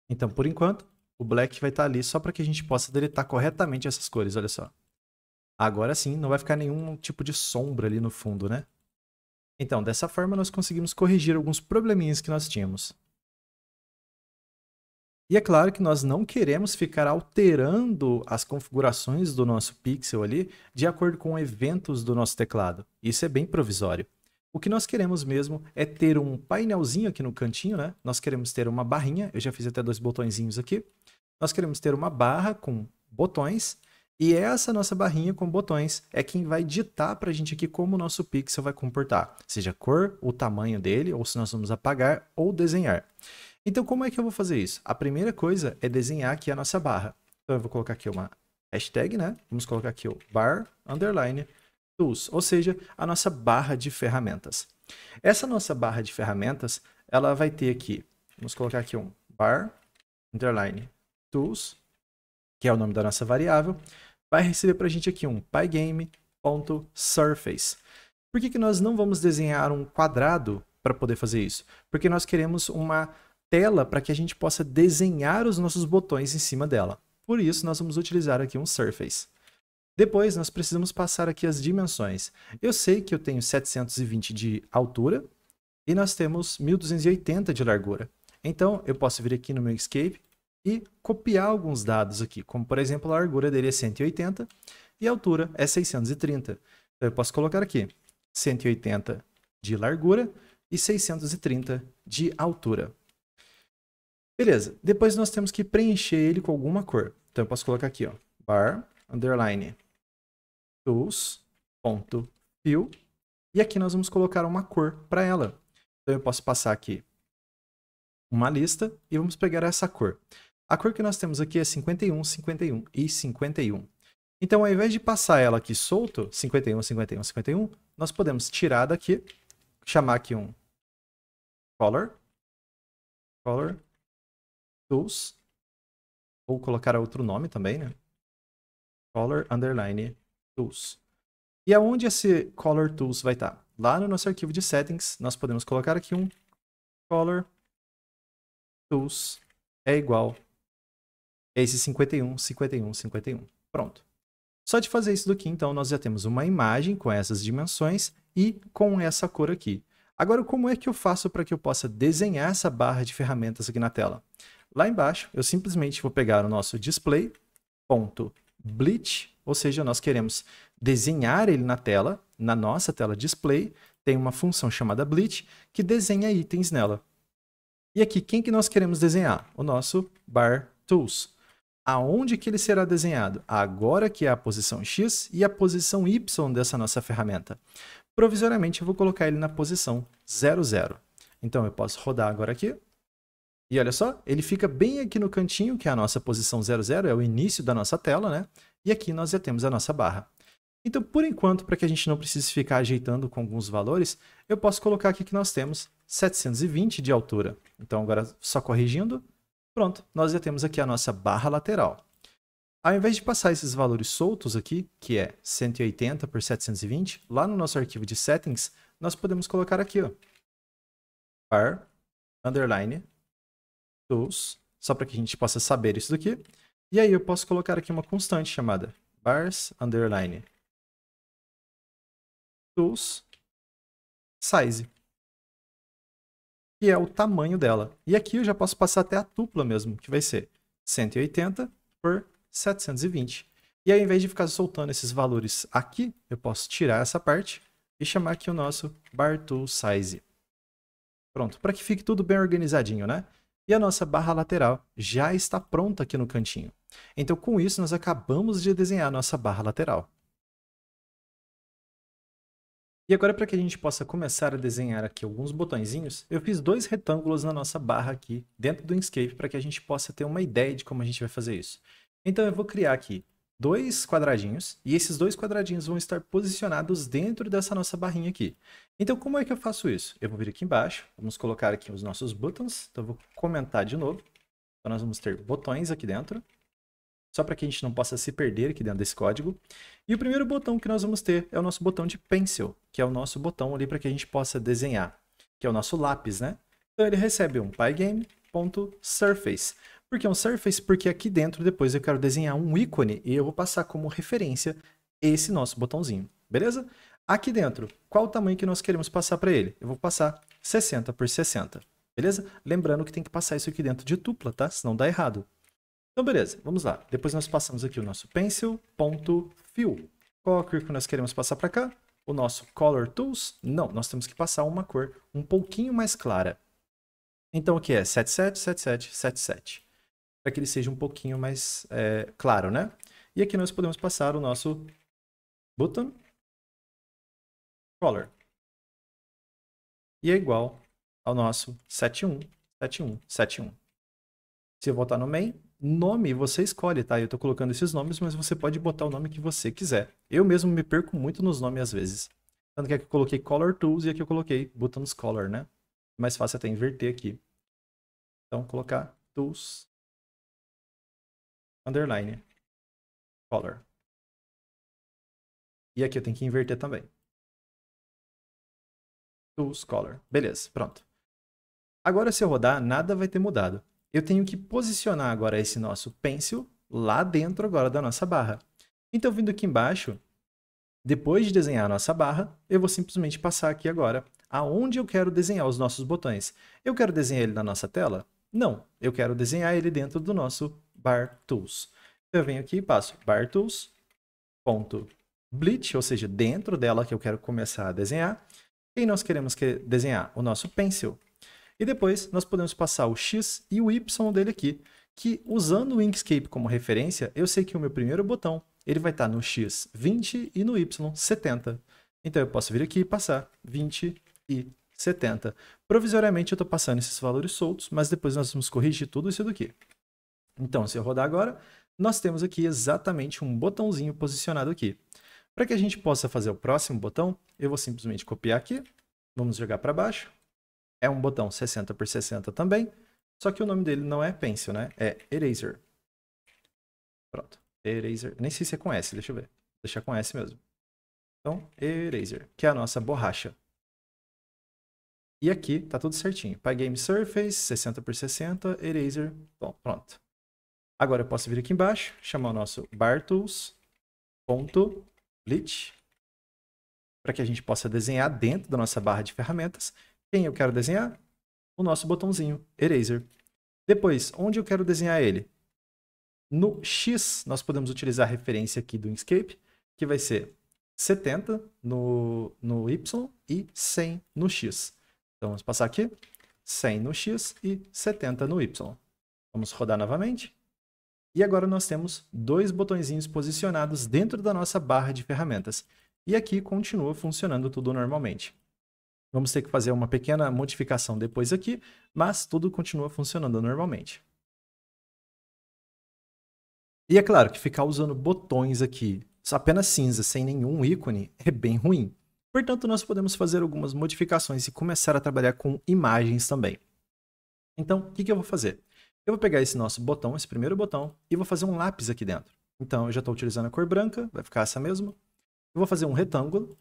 Então por enquanto o black vai estar tá ali só para que a gente possa deletar corretamente essas cores, olha só. Agora sim, não vai ficar nenhum tipo de sombra ali no fundo, né? Então, dessa forma, nós conseguimos corrigir alguns probleminhas que nós tínhamos. E é claro que nós não queremos ficar alterando as configurações do nosso pixel ali de acordo com eventos do nosso teclado. Isso é bem provisório. O que nós queremos mesmo é ter um painelzinho aqui no cantinho, né? Nós queremos ter uma barrinha, eu já fiz até dois botõezinhos aqui. Nós queremos ter uma barra com botões e essa nossa barrinha com botões é quem vai ditar para a gente aqui como o nosso pixel vai comportar, seja a cor, o tamanho dele, ou se nós vamos apagar ou desenhar. Então, como é que eu vou fazer isso? A primeira coisa é desenhar aqui a nossa barra. Então, eu vou colocar aqui uma hashtag, né? Vamos colocar aqui o bar, underline, tools, ou seja, a nossa barra de ferramentas. Essa nossa barra de ferramentas, ela vai ter aqui, vamos colocar aqui um bar, underline, tools, que é o nome da nossa variável vai receber para a gente aqui um pygame.surface. Por que, que nós não vamos desenhar um quadrado para poder fazer isso? Porque nós queremos uma tela para que a gente possa desenhar os nossos botões em cima dela. Por isso, nós vamos utilizar aqui um surface. Depois, nós precisamos passar aqui as dimensões. Eu sei que eu tenho 720 de altura e nós temos 1280 de largura. Então, eu posso vir aqui no meu escape e copiar alguns dados aqui, como por exemplo a largura dele é 180 e a altura é 630. Então eu posso colocar aqui 180 de largura e 630 de altura. Beleza, depois nós temos que preencher ele com alguma cor. Então eu posso colocar aqui, ó, bar, underline, tools, ponto, fill, e aqui nós vamos colocar uma cor para ela. Então eu posso passar aqui uma lista e vamos pegar essa cor. A cor que nós temos aqui é 51, 51 e 51. Então, ao invés de passar ela aqui solto, 51, 51, 51, nós podemos tirar daqui, chamar aqui um color, color, tools, ou colocar outro nome também, né? Color underline tools. E aonde esse color tools vai estar? Lá no nosso arquivo de settings, nós podemos colocar aqui um color tools é igual é esse 51, 51, 51. Pronto. Só de fazer isso daqui, então, nós já temos uma imagem com essas dimensões e com essa cor aqui. Agora, como é que eu faço para que eu possa desenhar essa barra de ferramentas aqui na tela? Lá embaixo, eu simplesmente vou pegar o nosso display.bleach, ou seja, nós queremos desenhar ele na tela, na nossa tela display, tem uma função chamada bleach que desenha itens nela. E aqui, quem que nós queremos desenhar? O nosso bar tools aonde que ele será desenhado, agora que é a posição X e a posição Y dessa nossa ferramenta. Provisoriamente eu vou colocar ele na posição 00. Então eu posso rodar agora aqui. E olha só, ele fica bem aqui no cantinho, que é a nossa posição 00, é o início da nossa tela, né? E aqui nós já temos a nossa barra. Então, por enquanto, para que a gente não precise ficar ajeitando com alguns valores, eu posso colocar aqui que nós temos 720 de altura. Então, agora só corrigindo, Pronto, nós já temos aqui a nossa barra lateral. Ao invés de passar esses valores soltos aqui, que é 180 por 720, lá no nosso arquivo de settings, nós podemos colocar aqui, ó, underline, tools, só para que a gente possa saber isso daqui. E aí eu posso colocar aqui uma constante chamada bars, underline, tools, size que é o tamanho dela. E aqui eu já posso passar até a tupla mesmo, que vai ser 180 por 720. E aí, ao invés de ficar soltando esses valores aqui, eu posso tirar essa parte e chamar aqui o nosso bartool size. Pronto, para que fique tudo bem organizadinho, né? E a nossa barra lateral já está pronta aqui no cantinho. Então, com isso, nós acabamos de desenhar a nossa barra lateral. E agora para que a gente possa começar a desenhar aqui alguns botõezinhos, eu fiz dois retângulos na nossa barra aqui dentro do Inkscape para que a gente possa ter uma ideia de como a gente vai fazer isso. Então eu vou criar aqui dois quadradinhos e esses dois quadradinhos vão estar posicionados dentro dessa nossa barrinha aqui. Então como é que eu faço isso? Eu vou vir aqui embaixo, vamos colocar aqui os nossos buttons, então eu vou comentar de novo. Então nós vamos ter botões aqui dentro só para que a gente não possa se perder aqui dentro desse código. E o primeiro botão que nós vamos ter é o nosso botão de pencil, que é o nosso botão ali para que a gente possa desenhar, que é o nosso lápis, né? Então ele recebe um pygame.surface. Por que um surface? Porque aqui dentro depois eu quero desenhar um ícone e eu vou passar como referência esse nosso botãozinho, beleza? Aqui dentro, qual o tamanho que nós queremos passar para ele? Eu vou passar 60 por 60, beleza? Lembrando que tem que passar isso aqui dentro de tupla, tá? Senão dá errado. Então, beleza, vamos lá. Depois nós passamos aqui o nosso pencil.fill. Qual a cor que nós queremos passar para cá? O nosso color tools? Não, nós temos que passar uma cor um pouquinho mais clara. Então, aqui é 777777. Para que ele seja um pouquinho mais é, claro, né? E aqui nós podemos passar o nosso button color. E é igual ao nosso 717171. Se eu voltar no main, nome você escolhe, tá? Eu tô colocando esses nomes, mas você pode botar o nome que você quiser. Eu mesmo me perco muito nos nomes às vezes. Tanto que aqui eu coloquei Color Tools e aqui eu coloquei Buttons Color, né? Mais fácil até inverter aqui. Então, colocar Tools Underline Color. E aqui eu tenho que inverter também. Tools Color. Beleza, pronto. Agora se eu rodar, nada vai ter mudado eu tenho que posicionar agora esse nosso pencil lá dentro agora da nossa barra. Então, vindo aqui embaixo, depois de desenhar a nossa barra, eu vou simplesmente passar aqui agora aonde eu quero desenhar os nossos botões. Eu quero desenhar ele na nossa tela? Não, eu quero desenhar ele dentro do nosso Bar Tools. Eu venho aqui e passo Bar Tools, ponto Bleach, ou seja, dentro dela que eu quero começar a desenhar. E nós queremos que desenhar o nosso Pencil. E depois nós podemos passar o X e o Y dele aqui, que usando o Inkscape como referência, eu sei que o meu primeiro botão ele vai estar no X 20 e no Y 70. Então eu posso vir aqui e passar 20 e 70. Provisoriamente eu estou passando esses valores soltos, mas depois nós vamos corrigir tudo isso daqui. Então, se eu rodar agora, nós temos aqui exatamente um botãozinho posicionado aqui. Para que a gente possa fazer o próximo botão, eu vou simplesmente copiar aqui, vamos jogar para baixo, é um botão 60 por 60 também, só que o nome dele não é Pencil, né? É Eraser. Pronto. Eraser. Nem sei se é com S, deixa eu ver. Deixa com S mesmo. Então, Eraser, que é a nossa borracha. E aqui tá tudo certinho. Pygame Surface, 60 por 60, Eraser. Bom, pronto. Agora eu posso vir aqui embaixo, chamar o nosso bartools.lit para que a gente possa desenhar dentro da nossa barra de ferramentas quem eu quero desenhar? O nosso botãozinho Eraser. Depois, onde eu quero desenhar ele? No X, nós podemos utilizar a referência aqui do Inkscape, que vai ser 70 no, no Y e 100 no X. Então, vamos passar aqui. 100 no X e 70 no Y. Vamos rodar novamente. E agora nós temos dois botõezinhos posicionados dentro da nossa barra de ferramentas. E aqui continua funcionando tudo normalmente. Vamos ter que fazer uma pequena modificação depois aqui, mas tudo continua funcionando normalmente. E é claro que ficar usando botões aqui apenas cinza, sem nenhum ícone, é bem ruim. Portanto, nós podemos fazer algumas modificações e começar a trabalhar com imagens também. Então, o que, que eu vou fazer? Eu vou pegar esse nosso botão, esse primeiro botão, e vou fazer um lápis aqui dentro. Então, eu já estou utilizando a cor branca, vai ficar essa mesma. Eu vou fazer um retângulo,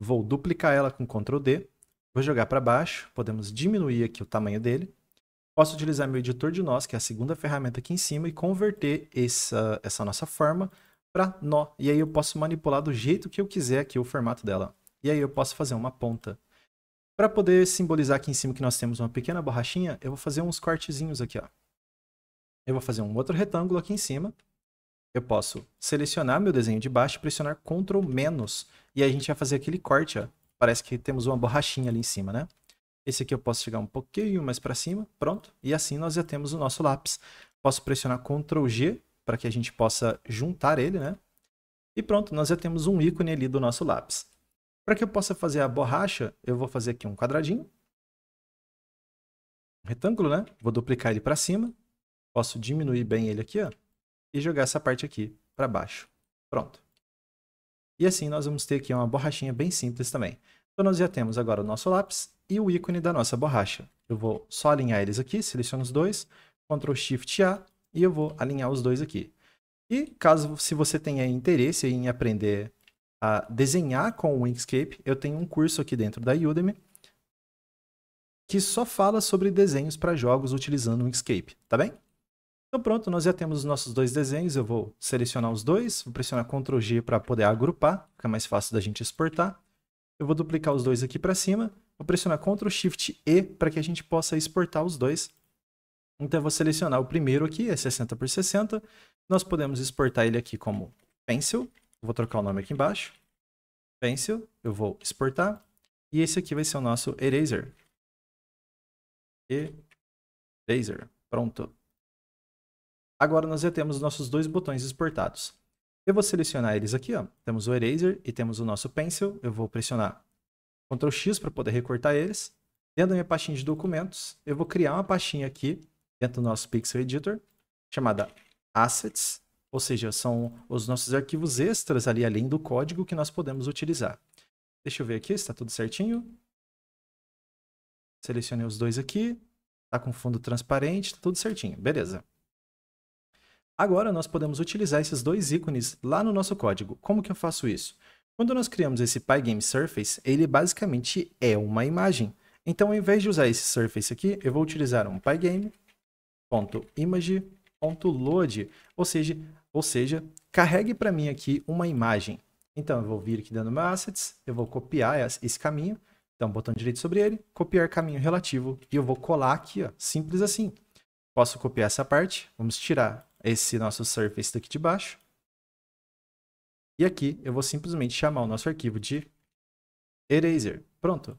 vou duplicar ela com Ctrl D, Vou jogar para baixo, podemos diminuir aqui o tamanho dele. Posso utilizar meu editor de nós, que é a segunda ferramenta aqui em cima, e converter essa, essa nossa forma para nó. E aí eu posso manipular do jeito que eu quiser aqui o formato dela. E aí eu posso fazer uma ponta. Para poder simbolizar aqui em cima que nós temos uma pequena borrachinha, eu vou fazer uns cortezinhos aqui. Ó. Eu vou fazer um outro retângulo aqui em cima. Eu posso selecionar meu desenho de baixo, e pressionar Ctrl menos, e aí a gente vai fazer aquele corte. Ó parece que temos uma borrachinha ali em cima, né? Esse aqui eu posso chegar um pouquinho mais para cima, pronto. E assim nós já temos o nosso lápis. Posso pressionar Ctrl G para que a gente possa juntar ele, né? E pronto, nós já temos um ícone ali do nosso lápis. Para que eu possa fazer a borracha, eu vou fazer aqui um quadradinho. Um retângulo, né? Vou duplicar ele para cima. Posso diminuir bem ele aqui, ó. E jogar essa parte aqui para baixo. Pronto. E assim nós vamos ter aqui uma borrachinha bem simples também. Então nós já temos agora o nosso lápis e o ícone da nossa borracha. Eu vou só alinhar eles aqui, seleciono os dois, Ctrl Shift A e eu vou alinhar os dois aqui. E caso se você tenha interesse em aprender a desenhar com o Inkscape, eu tenho um curso aqui dentro da Udemy que só fala sobre desenhos para jogos utilizando o Inkscape, tá bem? Então pronto, nós já temos os nossos dois desenhos, eu vou selecionar os dois, vou pressionar Ctrl G para poder agrupar, fica mais fácil da gente exportar. Eu vou duplicar os dois aqui para cima, vou pressionar Ctrl Shift E para que a gente possa exportar os dois. Então eu vou selecionar o primeiro aqui, é 60 por 60. Nós podemos exportar ele aqui como Pencil, vou trocar o nome aqui embaixo. Pencil, eu vou exportar. E esse aqui vai ser o nosso Eraser. Eraser, pronto. Agora nós já temos nossos dois botões exportados. Eu vou selecionar eles aqui, ó. Temos o Eraser e temos o nosso Pencil. Eu vou pressionar Ctrl X para poder recortar eles. Dentro da minha pastinha de documentos, eu vou criar uma pastinha aqui dentro do nosso Pixel Editor, chamada Assets, ou seja, são os nossos arquivos extras ali, além do código que nós podemos utilizar. Deixa eu ver aqui se está tudo certinho. Selecionei os dois aqui, está com fundo transparente, está tudo certinho, beleza. Agora nós podemos utilizar esses dois ícones lá no nosso código. Como que eu faço isso? Quando nós criamos esse Pygame Surface, ele basicamente é uma imagem. Então, ao invés de usar esse Surface aqui, eu vou utilizar um pygame.image.load, ou seja, ou seja, carregue para mim aqui uma imagem. Então, eu vou vir aqui dando meu assets, eu vou copiar esse caminho, então, botão direito sobre ele, copiar caminho relativo, e eu vou colar aqui, ó, simples assim. Posso copiar essa parte, vamos tirar esse nosso surface daqui de baixo. E aqui eu vou simplesmente chamar o nosso arquivo de eraser. Pronto.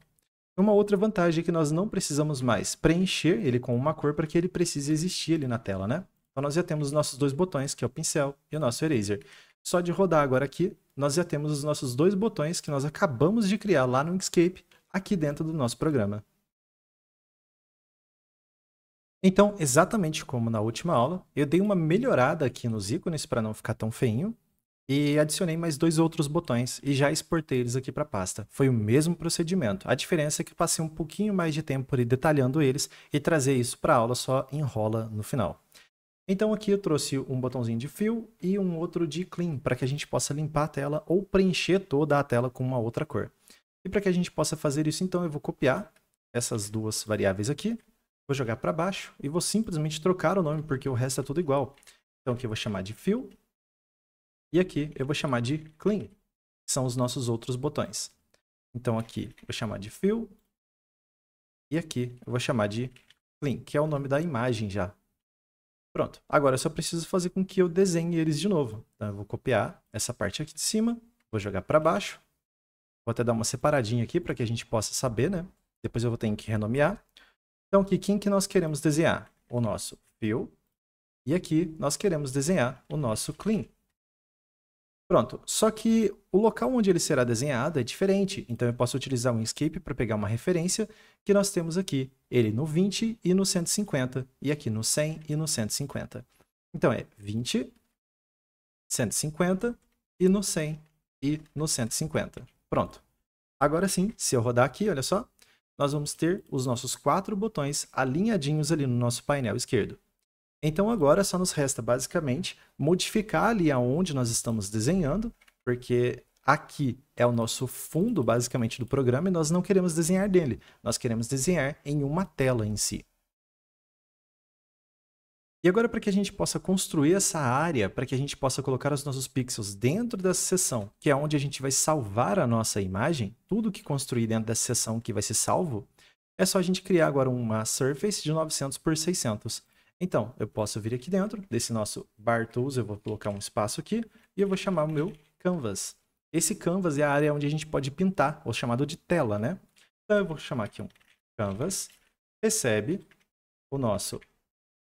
Uma outra vantagem é que nós não precisamos mais preencher ele com uma cor para que ele precise existir ali na tela, né? Então nós já temos os nossos dois botões, que é o pincel e o nosso eraser. Só de rodar agora aqui, nós já temos os nossos dois botões que nós acabamos de criar lá no Inkscape, aqui dentro do nosso programa. Então, exatamente como na última aula, eu dei uma melhorada aqui nos ícones para não ficar tão feinho e adicionei mais dois outros botões e já exportei eles aqui para a pasta. Foi o mesmo procedimento. A diferença é que passei um pouquinho mais de tempo ali detalhando eles e trazer isso para a aula só enrola no final. Então aqui eu trouxe um botãozinho de fill e um outro de clean para que a gente possa limpar a tela ou preencher toda a tela com uma outra cor. E para que a gente possa fazer isso, então eu vou copiar essas duas variáveis aqui Vou jogar para baixo e vou simplesmente trocar o nome porque o resto é tudo igual. Então aqui eu vou chamar de Fill e aqui eu vou chamar de Clean, que são os nossos outros botões. Então aqui eu vou chamar de Fill e aqui eu vou chamar de Clean, que é o nome da imagem já. Pronto, agora eu só preciso fazer com que eu desenhe eles de novo. Então eu vou copiar essa parte aqui de cima, vou jogar para baixo. Vou até dar uma separadinha aqui para que a gente possa saber, né? Depois eu vou ter que renomear. Então, aqui, quem que nós queremos desenhar? O nosso fill. E aqui, nós queremos desenhar o nosso clean. Pronto, só que o local onde ele será desenhado é diferente, então eu posso utilizar um escape para pegar uma referência que nós temos aqui, ele no 20 e no 150, e aqui no 100 e no 150. Então é 20, 150 e no 100 e no 150. Pronto. Agora sim, se eu rodar aqui, olha só, nós vamos ter os nossos quatro botões alinhadinhos ali no nosso painel esquerdo. Então agora só nos resta basicamente modificar ali aonde nós estamos desenhando, porque aqui é o nosso fundo basicamente do programa e nós não queremos desenhar dele, nós queremos desenhar em uma tela em si. E agora, para que a gente possa construir essa área, para que a gente possa colocar os nossos pixels dentro dessa seção, que é onde a gente vai salvar a nossa imagem, tudo que construir dentro dessa seção que vai ser salvo, é só a gente criar agora uma surface de 900 por 600. Então, eu posso vir aqui dentro desse nosso bar tools, eu vou colocar um espaço aqui e eu vou chamar o meu canvas. Esse canvas é a área onde a gente pode pintar, ou chamado de tela, né? Então, eu vou chamar aqui um canvas, recebe o nosso...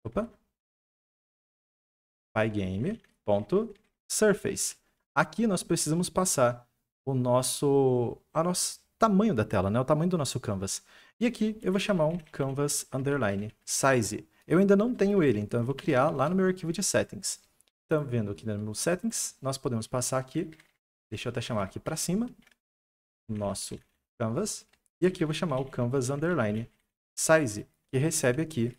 Opa, pygame.surface. Aqui nós precisamos passar o nosso, a nosso tamanho da tela, né? o tamanho do nosso canvas. E aqui eu vou chamar um canvas underline size. Eu ainda não tenho ele, então eu vou criar lá no meu arquivo de settings. Então, vendo aqui no meu settings, nós podemos passar aqui, deixa eu até chamar aqui para cima, nosso canvas. E aqui eu vou chamar o canvas underline size, que recebe aqui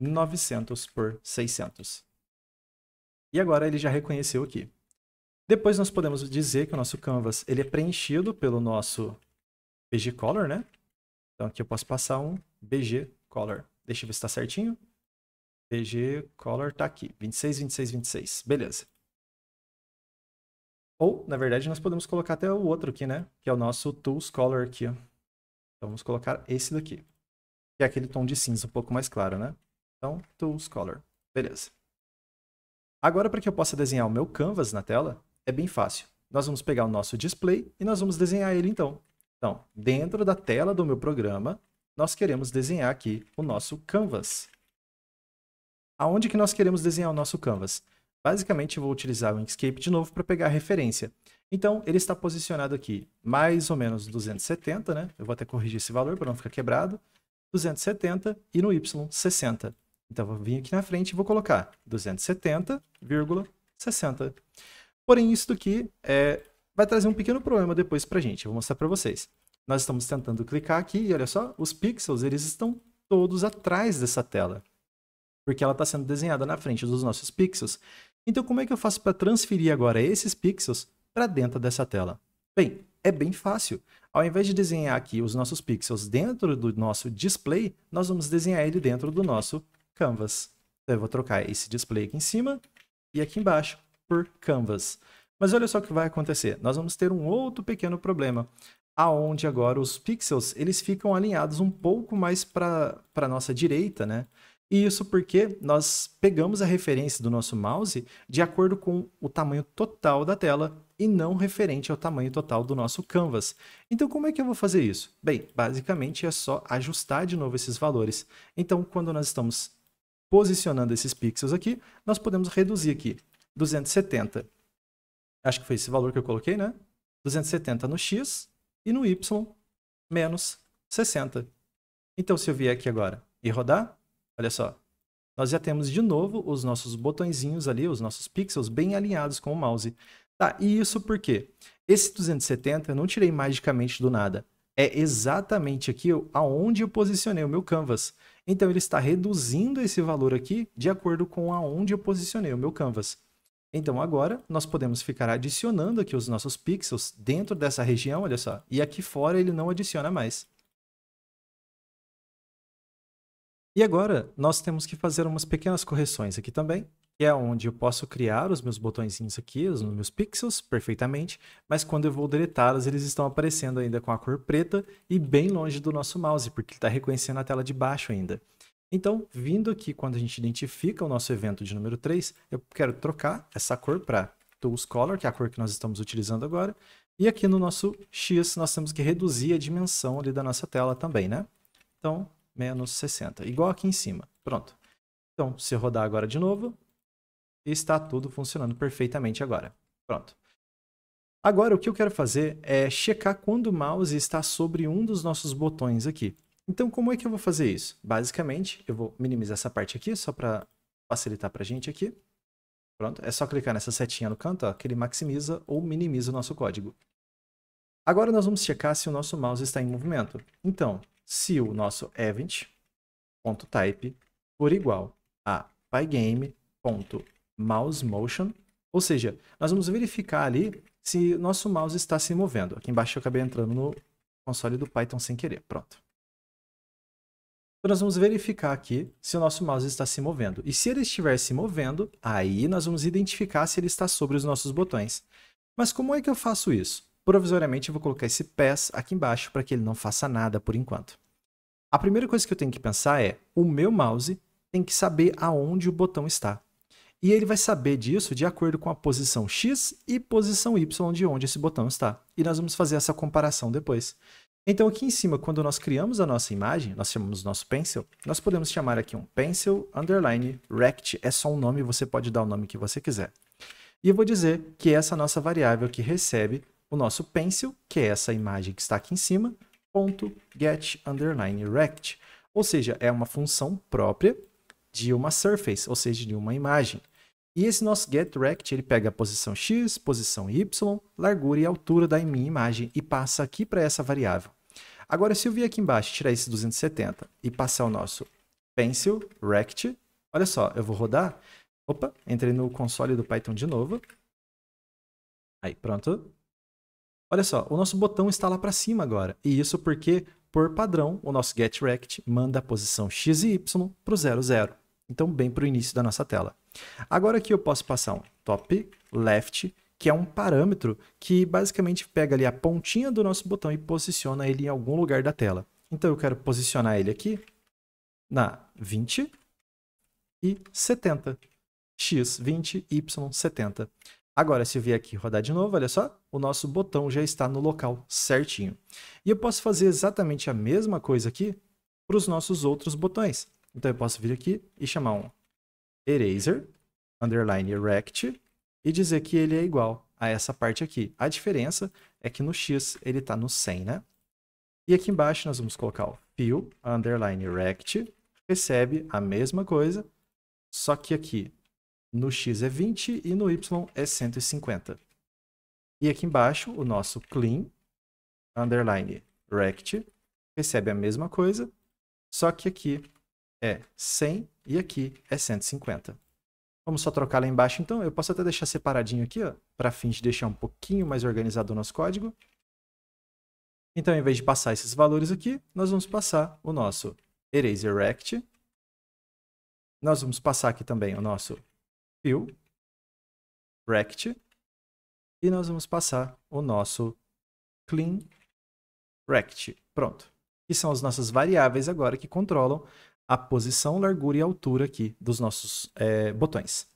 900 por 600. E agora ele já reconheceu aqui. Depois nós podemos dizer que o nosso canvas ele é preenchido pelo nosso BG Color, né? Então aqui eu posso passar um BG Color. Deixa eu ver se está certinho. BG Color está aqui, 26, 26, 26. Beleza. Ou, na verdade, nós podemos colocar até o outro aqui, né? Que é o nosso Tools Color aqui, Então, vamos colocar esse daqui. Que é aquele tom de cinza um pouco mais claro, né? Então, Tools Color. Beleza. Agora, para que eu possa desenhar o meu canvas na tela, é bem fácil. Nós vamos pegar o nosso display e nós vamos desenhar ele então. Então, dentro da tela do meu programa, nós queremos desenhar aqui o nosso canvas. Aonde que nós queremos desenhar o nosso canvas? Basicamente, eu vou utilizar o Inkscape de novo para pegar a referência. Então, ele está posicionado aqui mais ou menos 270, né? Eu vou até corrigir esse valor para não ficar quebrado. 270 e no Y, 60. Então, vou vir aqui na frente e vou colocar 270,60. Porém, isso aqui é, vai trazer um pequeno problema depois para a gente. Eu vou mostrar para vocês. Nós estamos tentando clicar aqui e olha só, os pixels eles estão todos atrás dessa tela, porque ela está sendo desenhada na frente dos nossos pixels. Então, como é que eu faço para transferir agora esses pixels para dentro dessa tela? Bem, é bem fácil. Ao invés de desenhar aqui os nossos pixels dentro do nosso display, nós vamos desenhar ele dentro do nosso canvas. Então eu vou trocar esse display aqui em cima e aqui embaixo por canvas. Mas olha só o que vai acontecer. Nós vamos ter um outro pequeno problema, aonde agora os pixels eles ficam alinhados um pouco mais para a nossa direita, né? E isso porque nós pegamos a referência do nosso mouse de acordo com o tamanho total da tela e não referente ao tamanho total do nosso canvas. Então como é que eu vou fazer isso? Bem, basicamente é só ajustar de novo esses valores. Então quando nós estamos posicionando esses pixels aqui, nós podemos reduzir aqui 270. Acho que foi esse valor que eu coloquei, né? 270 no X e no Y, menos 60. Então, se eu vier aqui agora e rodar, olha só, nós já temos de novo os nossos botõezinhos ali, os nossos pixels bem alinhados com o mouse. Tá, e isso por quê? Esse 270 eu não tirei magicamente do nada. É exatamente aqui aonde eu posicionei o meu canvas. Então ele está reduzindo esse valor aqui de acordo com aonde eu posicionei o meu canvas. Então agora nós podemos ficar adicionando aqui os nossos pixels dentro dessa região, olha só. E aqui fora ele não adiciona mais. E agora nós temos que fazer umas pequenas correções aqui também que é onde eu posso criar os meus botõezinhos aqui, os meus pixels, perfeitamente, mas quando eu vou deletá-los, eles estão aparecendo ainda com a cor preta e bem longe do nosso mouse, porque ele está reconhecendo a tela de baixo ainda. Então, vindo aqui, quando a gente identifica o nosso evento de número 3, eu quero trocar essa cor para Tools Color, que é a cor que nós estamos utilizando agora, e aqui no nosso X nós temos que reduzir a dimensão ali da nossa tela também, né? Então, menos 60, igual aqui em cima, pronto. Então, se eu rodar agora de novo, está tudo funcionando perfeitamente agora. Pronto. Agora, o que eu quero fazer é checar quando o mouse está sobre um dos nossos botões aqui. Então, como é que eu vou fazer isso? Basicamente, eu vou minimizar essa parte aqui, só para facilitar para a gente aqui. Pronto, é só clicar nessa setinha no canto, ó, que ele maximiza ou minimiza o nosso código. Agora nós vamos checar se o nosso mouse está em movimento. Então, se o nosso event.type for igual a pygame.type mouse motion, ou seja, nós vamos verificar ali se nosso mouse está se movendo. Aqui embaixo eu acabei entrando no console do Python sem querer, pronto. Então nós vamos verificar aqui se o nosso mouse está se movendo. E se ele estiver se movendo, aí nós vamos identificar se ele está sobre os nossos botões. Mas como é que eu faço isso? Provisoriamente eu vou colocar esse pass aqui embaixo para que ele não faça nada por enquanto. A primeira coisa que eu tenho que pensar é, o meu mouse tem que saber aonde o botão está. E ele vai saber disso de acordo com a posição X e posição Y de onde esse botão está. E nós vamos fazer essa comparação depois. Então aqui em cima, quando nós criamos a nossa imagem, nós chamamos nosso pencil, nós podemos chamar aqui um pencil underline rect, é só um nome, você pode dar o nome que você quiser. E eu vou dizer que é essa nossa variável que recebe o nosso pencil, que é essa imagem que está aqui em cima, ponto get underline rect, ou seja, é uma função própria de uma surface, ou seja, de uma imagem. E esse nosso getRect, ele pega a posição x, posição y, largura e altura da minha imagem e passa aqui para essa variável. Agora, se eu vir aqui embaixo, tirar esse 270 e passar o nosso pencil rect, olha só, eu vou rodar. Opa, entrei no console do Python de novo. Aí, pronto. Olha só, o nosso botão está lá para cima agora. E isso porque, por padrão, o nosso getRect manda a posição x e y para o 00. Então, bem para o início da nossa tela. Agora aqui eu posso passar um top left, que é um parâmetro que basicamente pega ali a pontinha do nosso botão e posiciona ele em algum lugar da tela. Então eu quero posicionar ele aqui na 20 e 70. X, 20, Y, 70. Agora, se eu vier aqui rodar de novo, olha só, o nosso botão já está no local certinho. E eu posso fazer exatamente a mesma coisa aqui para os nossos outros botões. Então, eu posso vir aqui e chamar um eraser, underline rect, e dizer que ele é igual a essa parte aqui. A diferença é que no x ele está no 100, né? E aqui embaixo nós vamos colocar o fill, underline rect, recebe a mesma coisa, só que aqui no x é 20 e no y é 150. E aqui embaixo o nosso clean, underline rect, recebe a mesma coisa, só que aqui é 100 e aqui é 150. Vamos só trocar lá embaixo então. Eu posso até deixar separadinho aqui, para fins de deixar um pouquinho mais organizado o nosso código. Então, em vez de passar esses valores aqui, nós vamos passar o nosso eraser rect. Nós vamos passar aqui também o nosso fill rect. E nós vamos passar o nosso clean rect. Pronto. Que são as nossas variáveis agora que controlam a posição, largura e altura aqui dos nossos é, botões.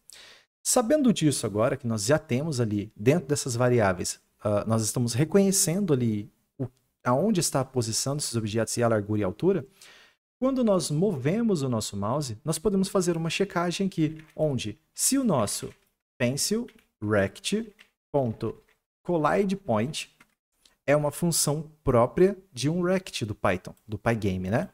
Sabendo disso agora, que nós já temos ali dentro dessas variáveis, uh, nós estamos reconhecendo ali o, aonde está a posição desses objetos e a largura e a altura, quando nós movemos o nosso mouse, nós podemos fazer uma checagem aqui, onde se o nosso pencil rect.collidePoint é uma função própria de um rect do Python, do Pygame, né?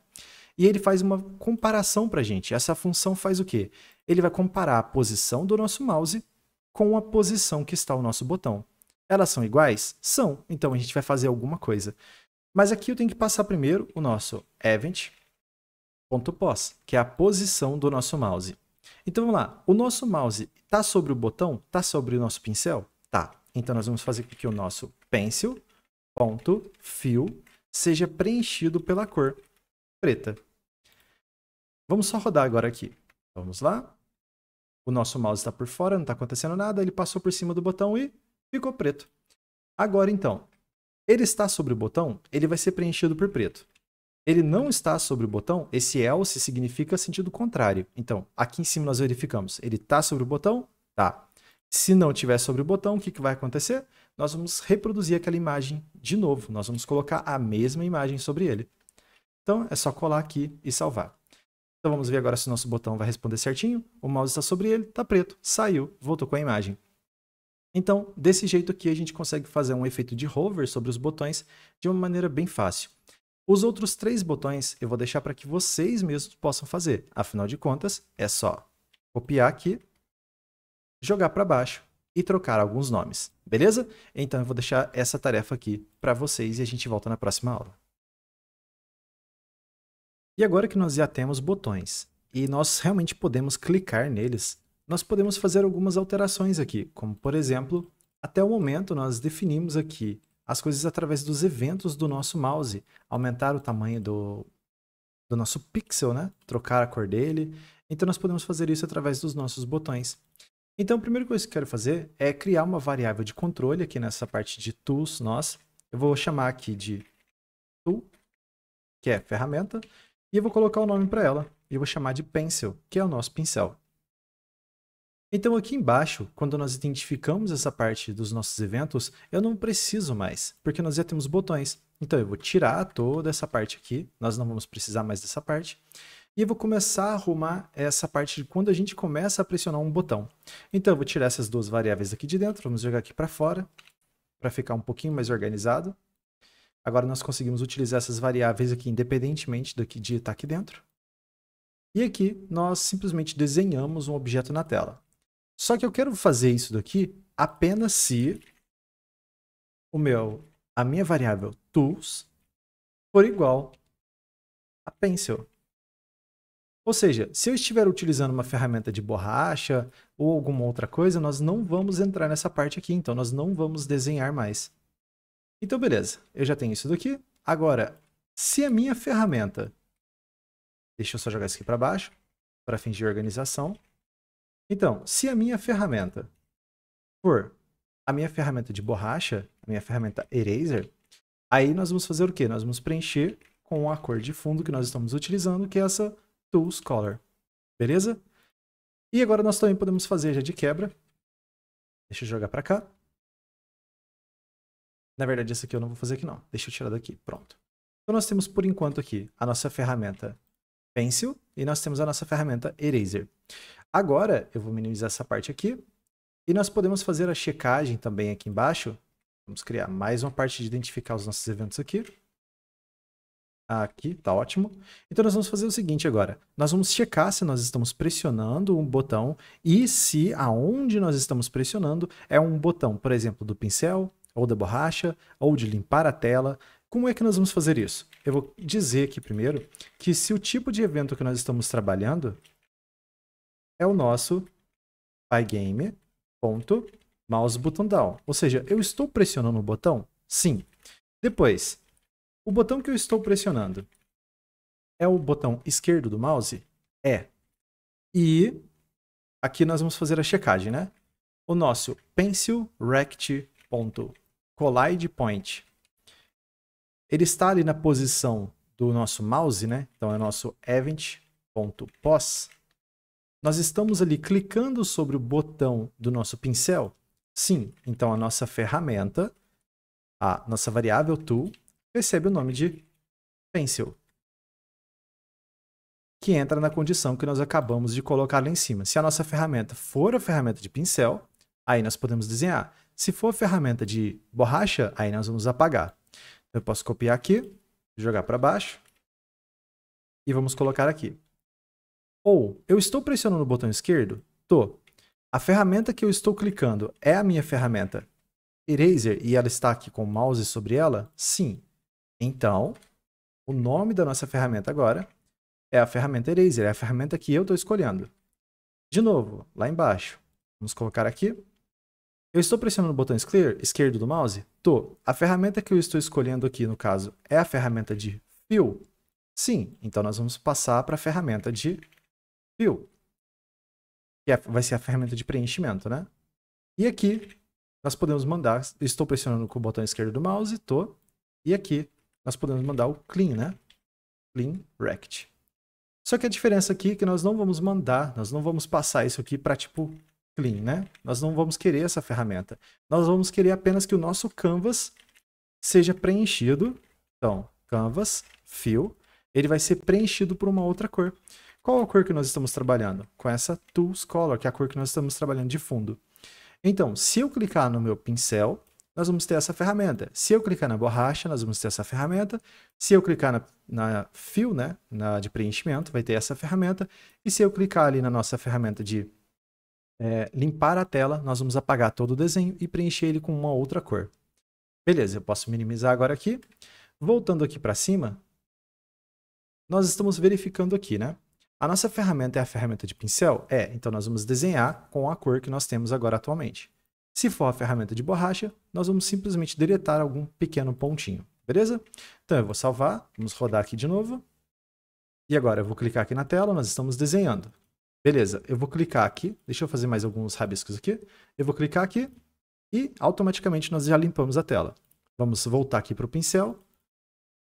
E ele faz uma comparação para a gente. Essa função faz o quê? Ele vai comparar a posição do nosso mouse com a posição que está o nosso botão. Elas são iguais? São. Então a gente vai fazer alguma coisa. Mas aqui eu tenho que passar primeiro o nosso event.pos, que é a posição do nosso mouse. Então vamos lá. O nosso mouse está sobre o botão? Está sobre o nosso pincel? Tá. Então nós vamos fazer com que o nosso pencil.fill seja preenchido pela cor preta. Vamos só rodar agora aqui. Vamos lá. O nosso mouse está por fora, não está acontecendo nada. Ele passou por cima do botão e ficou preto. Agora então, ele está sobre o botão, ele vai ser preenchido por preto. Ele não está sobre o botão, esse else significa sentido contrário. Então, aqui em cima nós verificamos. Ele está sobre o botão? Tá. Se não tiver sobre o botão, o que, que vai acontecer? Nós vamos reproduzir aquela imagem de novo. Nós vamos colocar a mesma imagem sobre ele. Então, é só colar aqui e salvar. Então vamos ver agora se o nosso botão vai responder certinho. O mouse está sobre ele, está preto, saiu, voltou com a imagem. Então, desse jeito aqui a gente consegue fazer um efeito de hover sobre os botões de uma maneira bem fácil. Os outros três botões eu vou deixar para que vocês mesmos possam fazer. Afinal de contas, é só copiar aqui, jogar para baixo e trocar alguns nomes, beleza? Então eu vou deixar essa tarefa aqui para vocês e a gente volta na próxima aula. E agora que nós já temos botões e nós realmente podemos clicar neles, nós podemos fazer algumas alterações aqui, como por exemplo, até o momento nós definimos aqui as coisas através dos eventos do nosso mouse, aumentar o tamanho do, do nosso pixel, né? trocar a cor dele, então nós podemos fazer isso através dos nossos botões. Então a primeira coisa que eu quero fazer é criar uma variável de controle aqui nessa parte de tools nós, eu vou chamar aqui de tool, que é ferramenta, e eu vou colocar o nome para ela. E eu vou chamar de pencil, que é o nosso pincel. Então aqui embaixo, quando nós identificamos essa parte dos nossos eventos, eu não preciso mais, porque nós já temos botões. Então eu vou tirar toda essa parte aqui, nós não vamos precisar mais dessa parte. E eu vou começar a arrumar essa parte de quando a gente começa a pressionar um botão. Então eu vou tirar essas duas variáveis aqui de dentro, vamos jogar aqui para fora, para ficar um pouquinho mais organizado. Agora nós conseguimos utilizar essas variáveis aqui independentemente do que de estar aqui dentro. E aqui nós simplesmente desenhamos um objeto na tela. Só que eu quero fazer isso daqui apenas se o meu, a minha variável tools for igual a pencil. Ou seja, se eu estiver utilizando uma ferramenta de borracha ou alguma outra coisa, nós não vamos entrar nessa parte aqui, então nós não vamos desenhar mais. Então, beleza. Eu já tenho isso daqui. Agora, se a minha ferramenta... Deixa eu só jogar isso aqui para baixo, para fingir organização. Então, se a minha ferramenta for a minha ferramenta de borracha, a minha ferramenta Eraser, aí nós vamos fazer o quê? Nós vamos preencher com a cor de fundo que nós estamos utilizando, que é essa Tools Color. Beleza? E agora nós também podemos fazer já de quebra. Deixa eu jogar para cá. Na verdade, essa aqui eu não vou fazer aqui não. Deixa eu tirar daqui. Pronto. Então nós temos por enquanto aqui a nossa ferramenta Pencil e nós temos a nossa ferramenta Eraser. Agora eu vou minimizar essa parte aqui e nós podemos fazer a checagem também aqui embaixo. Vamos criar mais uma parte de identificar os nossos eventos aqui. Aqui, tá ótimo. Então nós vamos fazer o seguinte agora. Nós vamos checar se nós estamos pressionando um botão e se aonde nós estamos pressionando é um botão, por exemplo, do pincel, ou da borracha, ou de limpar a tela. Como é que nós vamos fazer isso? Eu vou dizer aqui primeiro que se o tipo de evento que nós estamos trabalhando é o nosso pygame.mouseButtonDown. Ou seja, eu estou pressionando o botão? Sim. Depois, o botão que eu estou pressionando é o botão esquerdo do mouse? É. E aqui nós vamos fazer a checagem, né? O nosso pencil rect collidePoint. Ele está ali na posição do nosso mouse, né? Então é nosso event.pos. Nós estamos ali clicando sobre o botão do nosso pincel? Sim, então a nossa ferramenta, a nossa variável tool, recebe o nome de pencil, que entra na condição que nós acabamos de colocar lá em cima. Se a nossa ferramenta for a ferramenta de pincel, aí nós podemos desenhar. Se for ferramenta de borracha, aí nós vamos apagar. Eu posso copiar aqui, jogar para baixo e vamos colocar aqui. Ou eu estou pressionando o botão esquerdo? Tô. A ferramenta que eu estou clicando é a minha ferramenta Eraser e ela está aqui com o mouse sobre ela? Sim. Então, o nome da nossa ferramenta agora é a ferramenta Eraser, é a ferramenta que eu estou escolhendo. De novo, lá embaixo, vamos colocar aqui eu estou pressionando o botão esquerdo do mouse? Tô. A ferramenta que eu estou escolhendo aqui, no caso, é a ferramenta de Fill? Sim. Então, nós vamos passar para a ferramenta de Fill, que é, vai ser a ferramenta de preenchimento, né? E aqui, nós podemos mandar, estou pressionando com o botão esquerdo do mouse, tô. E aqui, nós podemos mandar o Clean, né? Clean Rect. Só que a diferença aqui é que nós não vamos mandar, nós não vamos passar isso aqui para, tipo, clean, né? Nós não vamos querer essa ferramenta. Nós vamos querer apenas que o nosso canvas seja preenchido. Então, canvas, fill, ele vai ser preenchido por uma outra cor. Qual a cor que nós estamos trabalhando? Com essa Tools Color, que é a cor que nós estamos trabalhando de fundo. Então, se eu clicar no meu pincel, nós vamos ter essa ferramenta. Se eu clicar na borracha, nós vamos ter essa ferramenta. Se eu clicar na, na fill, né, na, de preenchimento, vai ter essa ferramenta. E se eu clicar ali na nossa ferramenta de é, limpar a tela, nós vamos apagar todo o desenho e preencher ele com uma outra cor. Beleza, eu posso minimizar agora aqui. Voltando aqui para cima, nós estamos verificando aqui, né? A nossa ferramenta é a ferramenta de pincel? É, então nós vamos desenhar com a cor que nós temos agora atualmente. Se for a ferramenta de borracha, nós vamos simplesmente deletar algum pequeno pontinho, beleza? Então eu vou salvar, vamos rodar aqui de novo. E agora eu vou clicar aqui na tela, nós estamos desenhando. Beleza, eu vou clicar aqui. Deixa eu fazer mais alguns rabiscos aqui. Eu vou clicar aqui e automaticamente nós já limpamos a tela. Vamos voltar aqui para o pincel.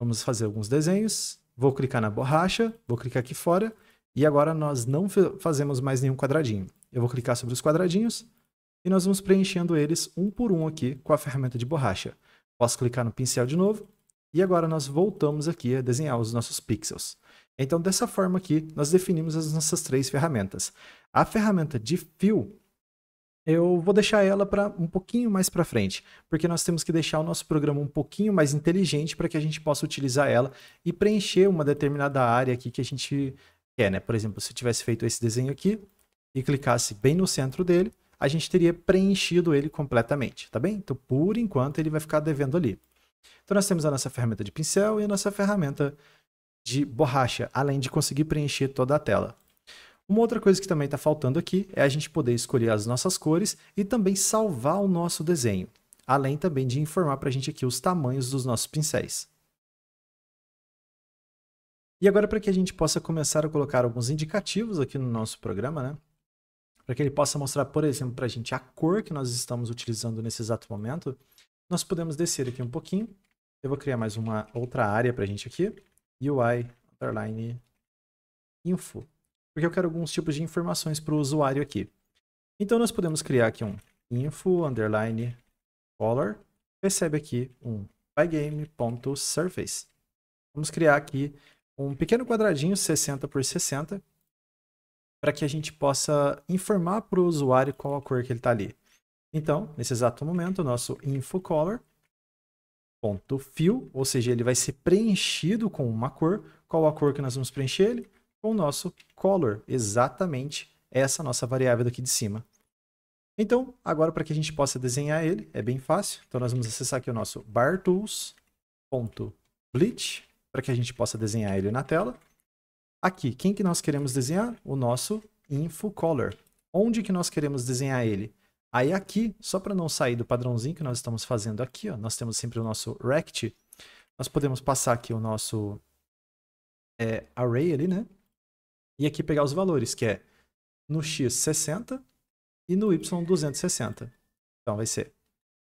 Vamos fazer alguns desenhos. Vou clicar na borracha, vou clicar aqui fora. E agora nós não fazemos mais nenhum quadradinho. Eu vou clicar sobre os quadradinhos e nós vamos preenchendo eles um por um aqui com a ferramenta de borracha. Posso clicar no pincel de novo e agora nós voltamos aqui a desenhar os nossos pixels. Então, dessa forma aqui, nós definimos as nossas três ferramentas. A ferramenta de fio, eu vou deixar ela para um pouquinho mais para frente, porque nós temos que deixar o nosso programa um pouquinho mais inteligente para que a gente possa utilizar ela e preencher uma determinada área aqui que a gente quer, né? Por exemplo, se eu tivesse feito esse desenho aqui e clicasse bem no centro dele, a gente teria preenchido ele completamente, tá bem? Então, por enquanto, ele vai ficar devendo ali. Então, nós temos a nossa ferramenta de pincel e a nossa ferramenta de borracha, além de conseguir preencher toda a tela. Uma outra coisa que também está faltando aqui é a gente poder escolher as nossas cores e também salvar o nosso desenho, além também de informar para a gente aqui os tamanhos dos nossos pincéis. E agora para que a gente possa começar a colocar alguns indicativos aqui no nosso programa, né? Para que ele possa mostrar, por exemplo, para a gente a cor que nós estamos utilizando nesse exato momento, nós podemos descer aqui um pouquinho. Eu vou criar mais uma outra área para a gente aqui. UI underline info, porque eu quero alguns tipos de informações para o usuário aqui. Então nós podemos criar aqui um info underline color, recebe aqui um pygame.surface. Vamos criar aqui um pequeno quadradinho 60 por 60 para que a gente possa informar para o usuário qual a cor que ele está ali. Então, nesse exato momento, o nosso info color ponto fill, ou seja, ele vai ser preenchido com uma cor. Qual a cor que nós vamos preencher ele? Com o nosso color, exatamente essa nossa variável daqui de cima. Então, agora para que a gente possa desenhar ele, é bem fácil. Então, nós vamos acessar aqui o nosso bartools.bleach para que a gente possa desenhar ele na tela. Aqui, quem que nós queremos desenhar? O nosso info color. Onde que nós queremos desenhar ele? Aí aqui, só para não sair do padrãozinho que nós estamos fazendo aqui, ó, nós temos sempre o nosso rect, nós podemos passar aqui o nosso é, array ali, né? E aqui pegar os valores, que é no x 60 e no y 260. Então vai ser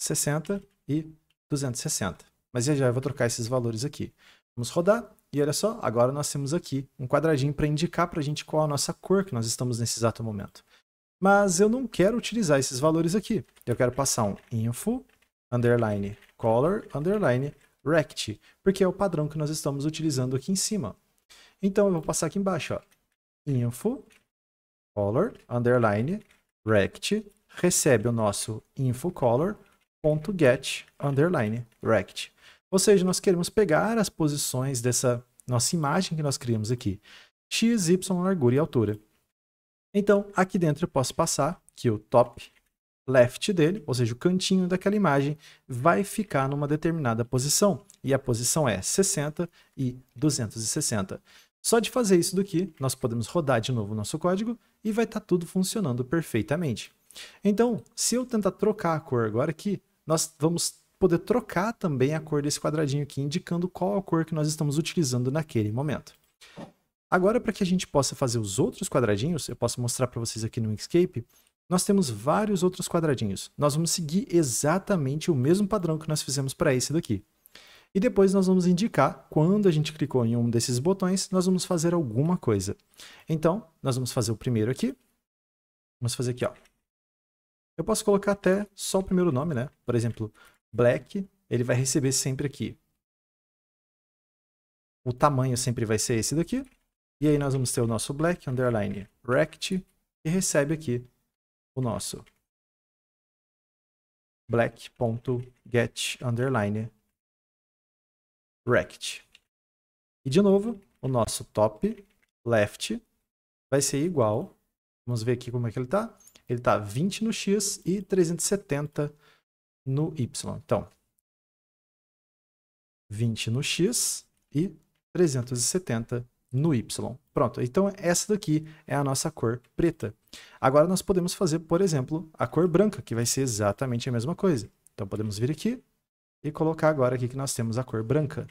60 e 260. Mas já já eu vou trocar esses valores aqui. Vamos rodar e olha só, agora nós temos aqui um quadradinho para indicar para a gente qual a nossa cor que nós estamos nesse exato momento mas eu não quero utilizar esses valores aqui. Eu quero passar um info, underline, color, underline, rect, porque é o padrão que nós estamos utilizando aqui em cima. Então, eu vou passar aqui embaixo, ó, info, color, underline, rect, recebe o nosso info color, ponto get, underline, rect. Ou seja, nós queremos pegar as posições dessa nossa imagem que nós criamos aqui, x, y, largura e altura. Então, aqui dentro eu posso passar que o top left dele, ou seja, o cantinho daquela imagem, vai ficar numa determinada posição. E a posição é 60 e 260. Só de fazer isso daqui, nós podemos rodar de novo o nosso código e vai estar tá tudo funcionando perfeitamente. Então, se eu tentar trocar a cor agora aqui, nós vamos poder trocar também a cor desse quadradinho aqui, indicando qual a cor que nós estamos utilizando naquele momento. Agora, para que a gente possa fazer os outros quadradinhos, eu posso mostrar para vocês aqui no Inkscape, nós temos vários outros quadradinhos. Nós vamos seguir exatamente o mesmo padrão que nós fizemos para esse daqui. E depois nós vamos indicar, quando a gente clicou em um desses botões, nós vamos fazer alguma coisa. Então, nós vamos fazer o primeiro aqui. Vamos fazer aqui, ó. Eu posso colocar até só o primeiro nome, né? Por exemplo, Black, ele vai receber sempre aqui. O tamanho sempre vai ser esse daqui. E aí nós vamos ter o nosso black underline rect que recebe aqui o nosso black.get underline rect. E de novo, o nosso top left vai ser igual. Vamos ver aqui como é que ele está. Ele está 20 no x e 370 no y. Então, 20 no x e 370 no Y. Pronto, então essa daqui é a nossa cor preta. Agora nós podemos fazer, por exemplo, a cor branca, que vai ser exatamente a mesma coisa. Então podemos vir aqui e colocar agora aqui que nós temos a cor branca.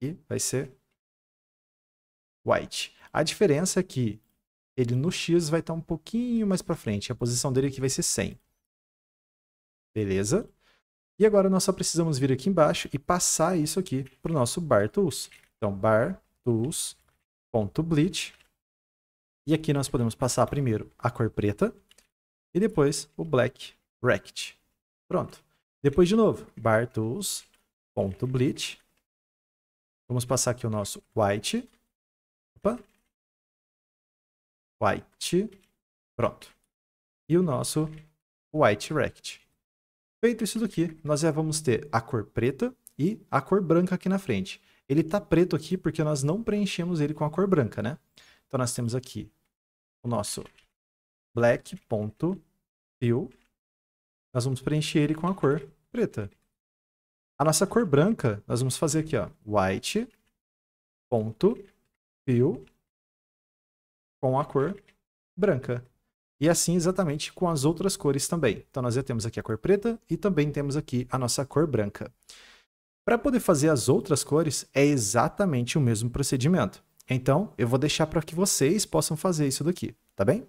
E vai ser white. A diferença é que ele no X vai estar um pouquinho mais para frente. A posição dele aqui vai ser 100. Beleza? E agora nós só precisamos vir aqui embaixo e passar isso aqui para o nosso bar tools. Então, bar tools.bleach. E aqui nós podemos passar primeiro a cor preta e depois o black rect. Pronto. Depois, de novo, bar tools.bleach. Vamos passar aqui o nosso white. Opa. White. Pronto. E o nosso white rect. Feito isso daqui, nós já vamos ter a cor preta e a cor branca aqui na frente. Ele está preto aqui porque nós não preenchemos ele com a cor branca, né? Então nós temos aqui o nosso black.fill. Nós vamos preencher ele com a cor preta. A nossa cor branca, nós vamos fazer aqui, ó, white.fill com a cor branca. E assim exatamente com as outras cores também. Então nós já temos aqui a cor preta e também temos aqui a nossa cor branca. Para poder fazer as outras cores, é exatamente o mesmo procedimento. Então, eu vou deixar para que vocês possam fazer isso daqui, tá bem?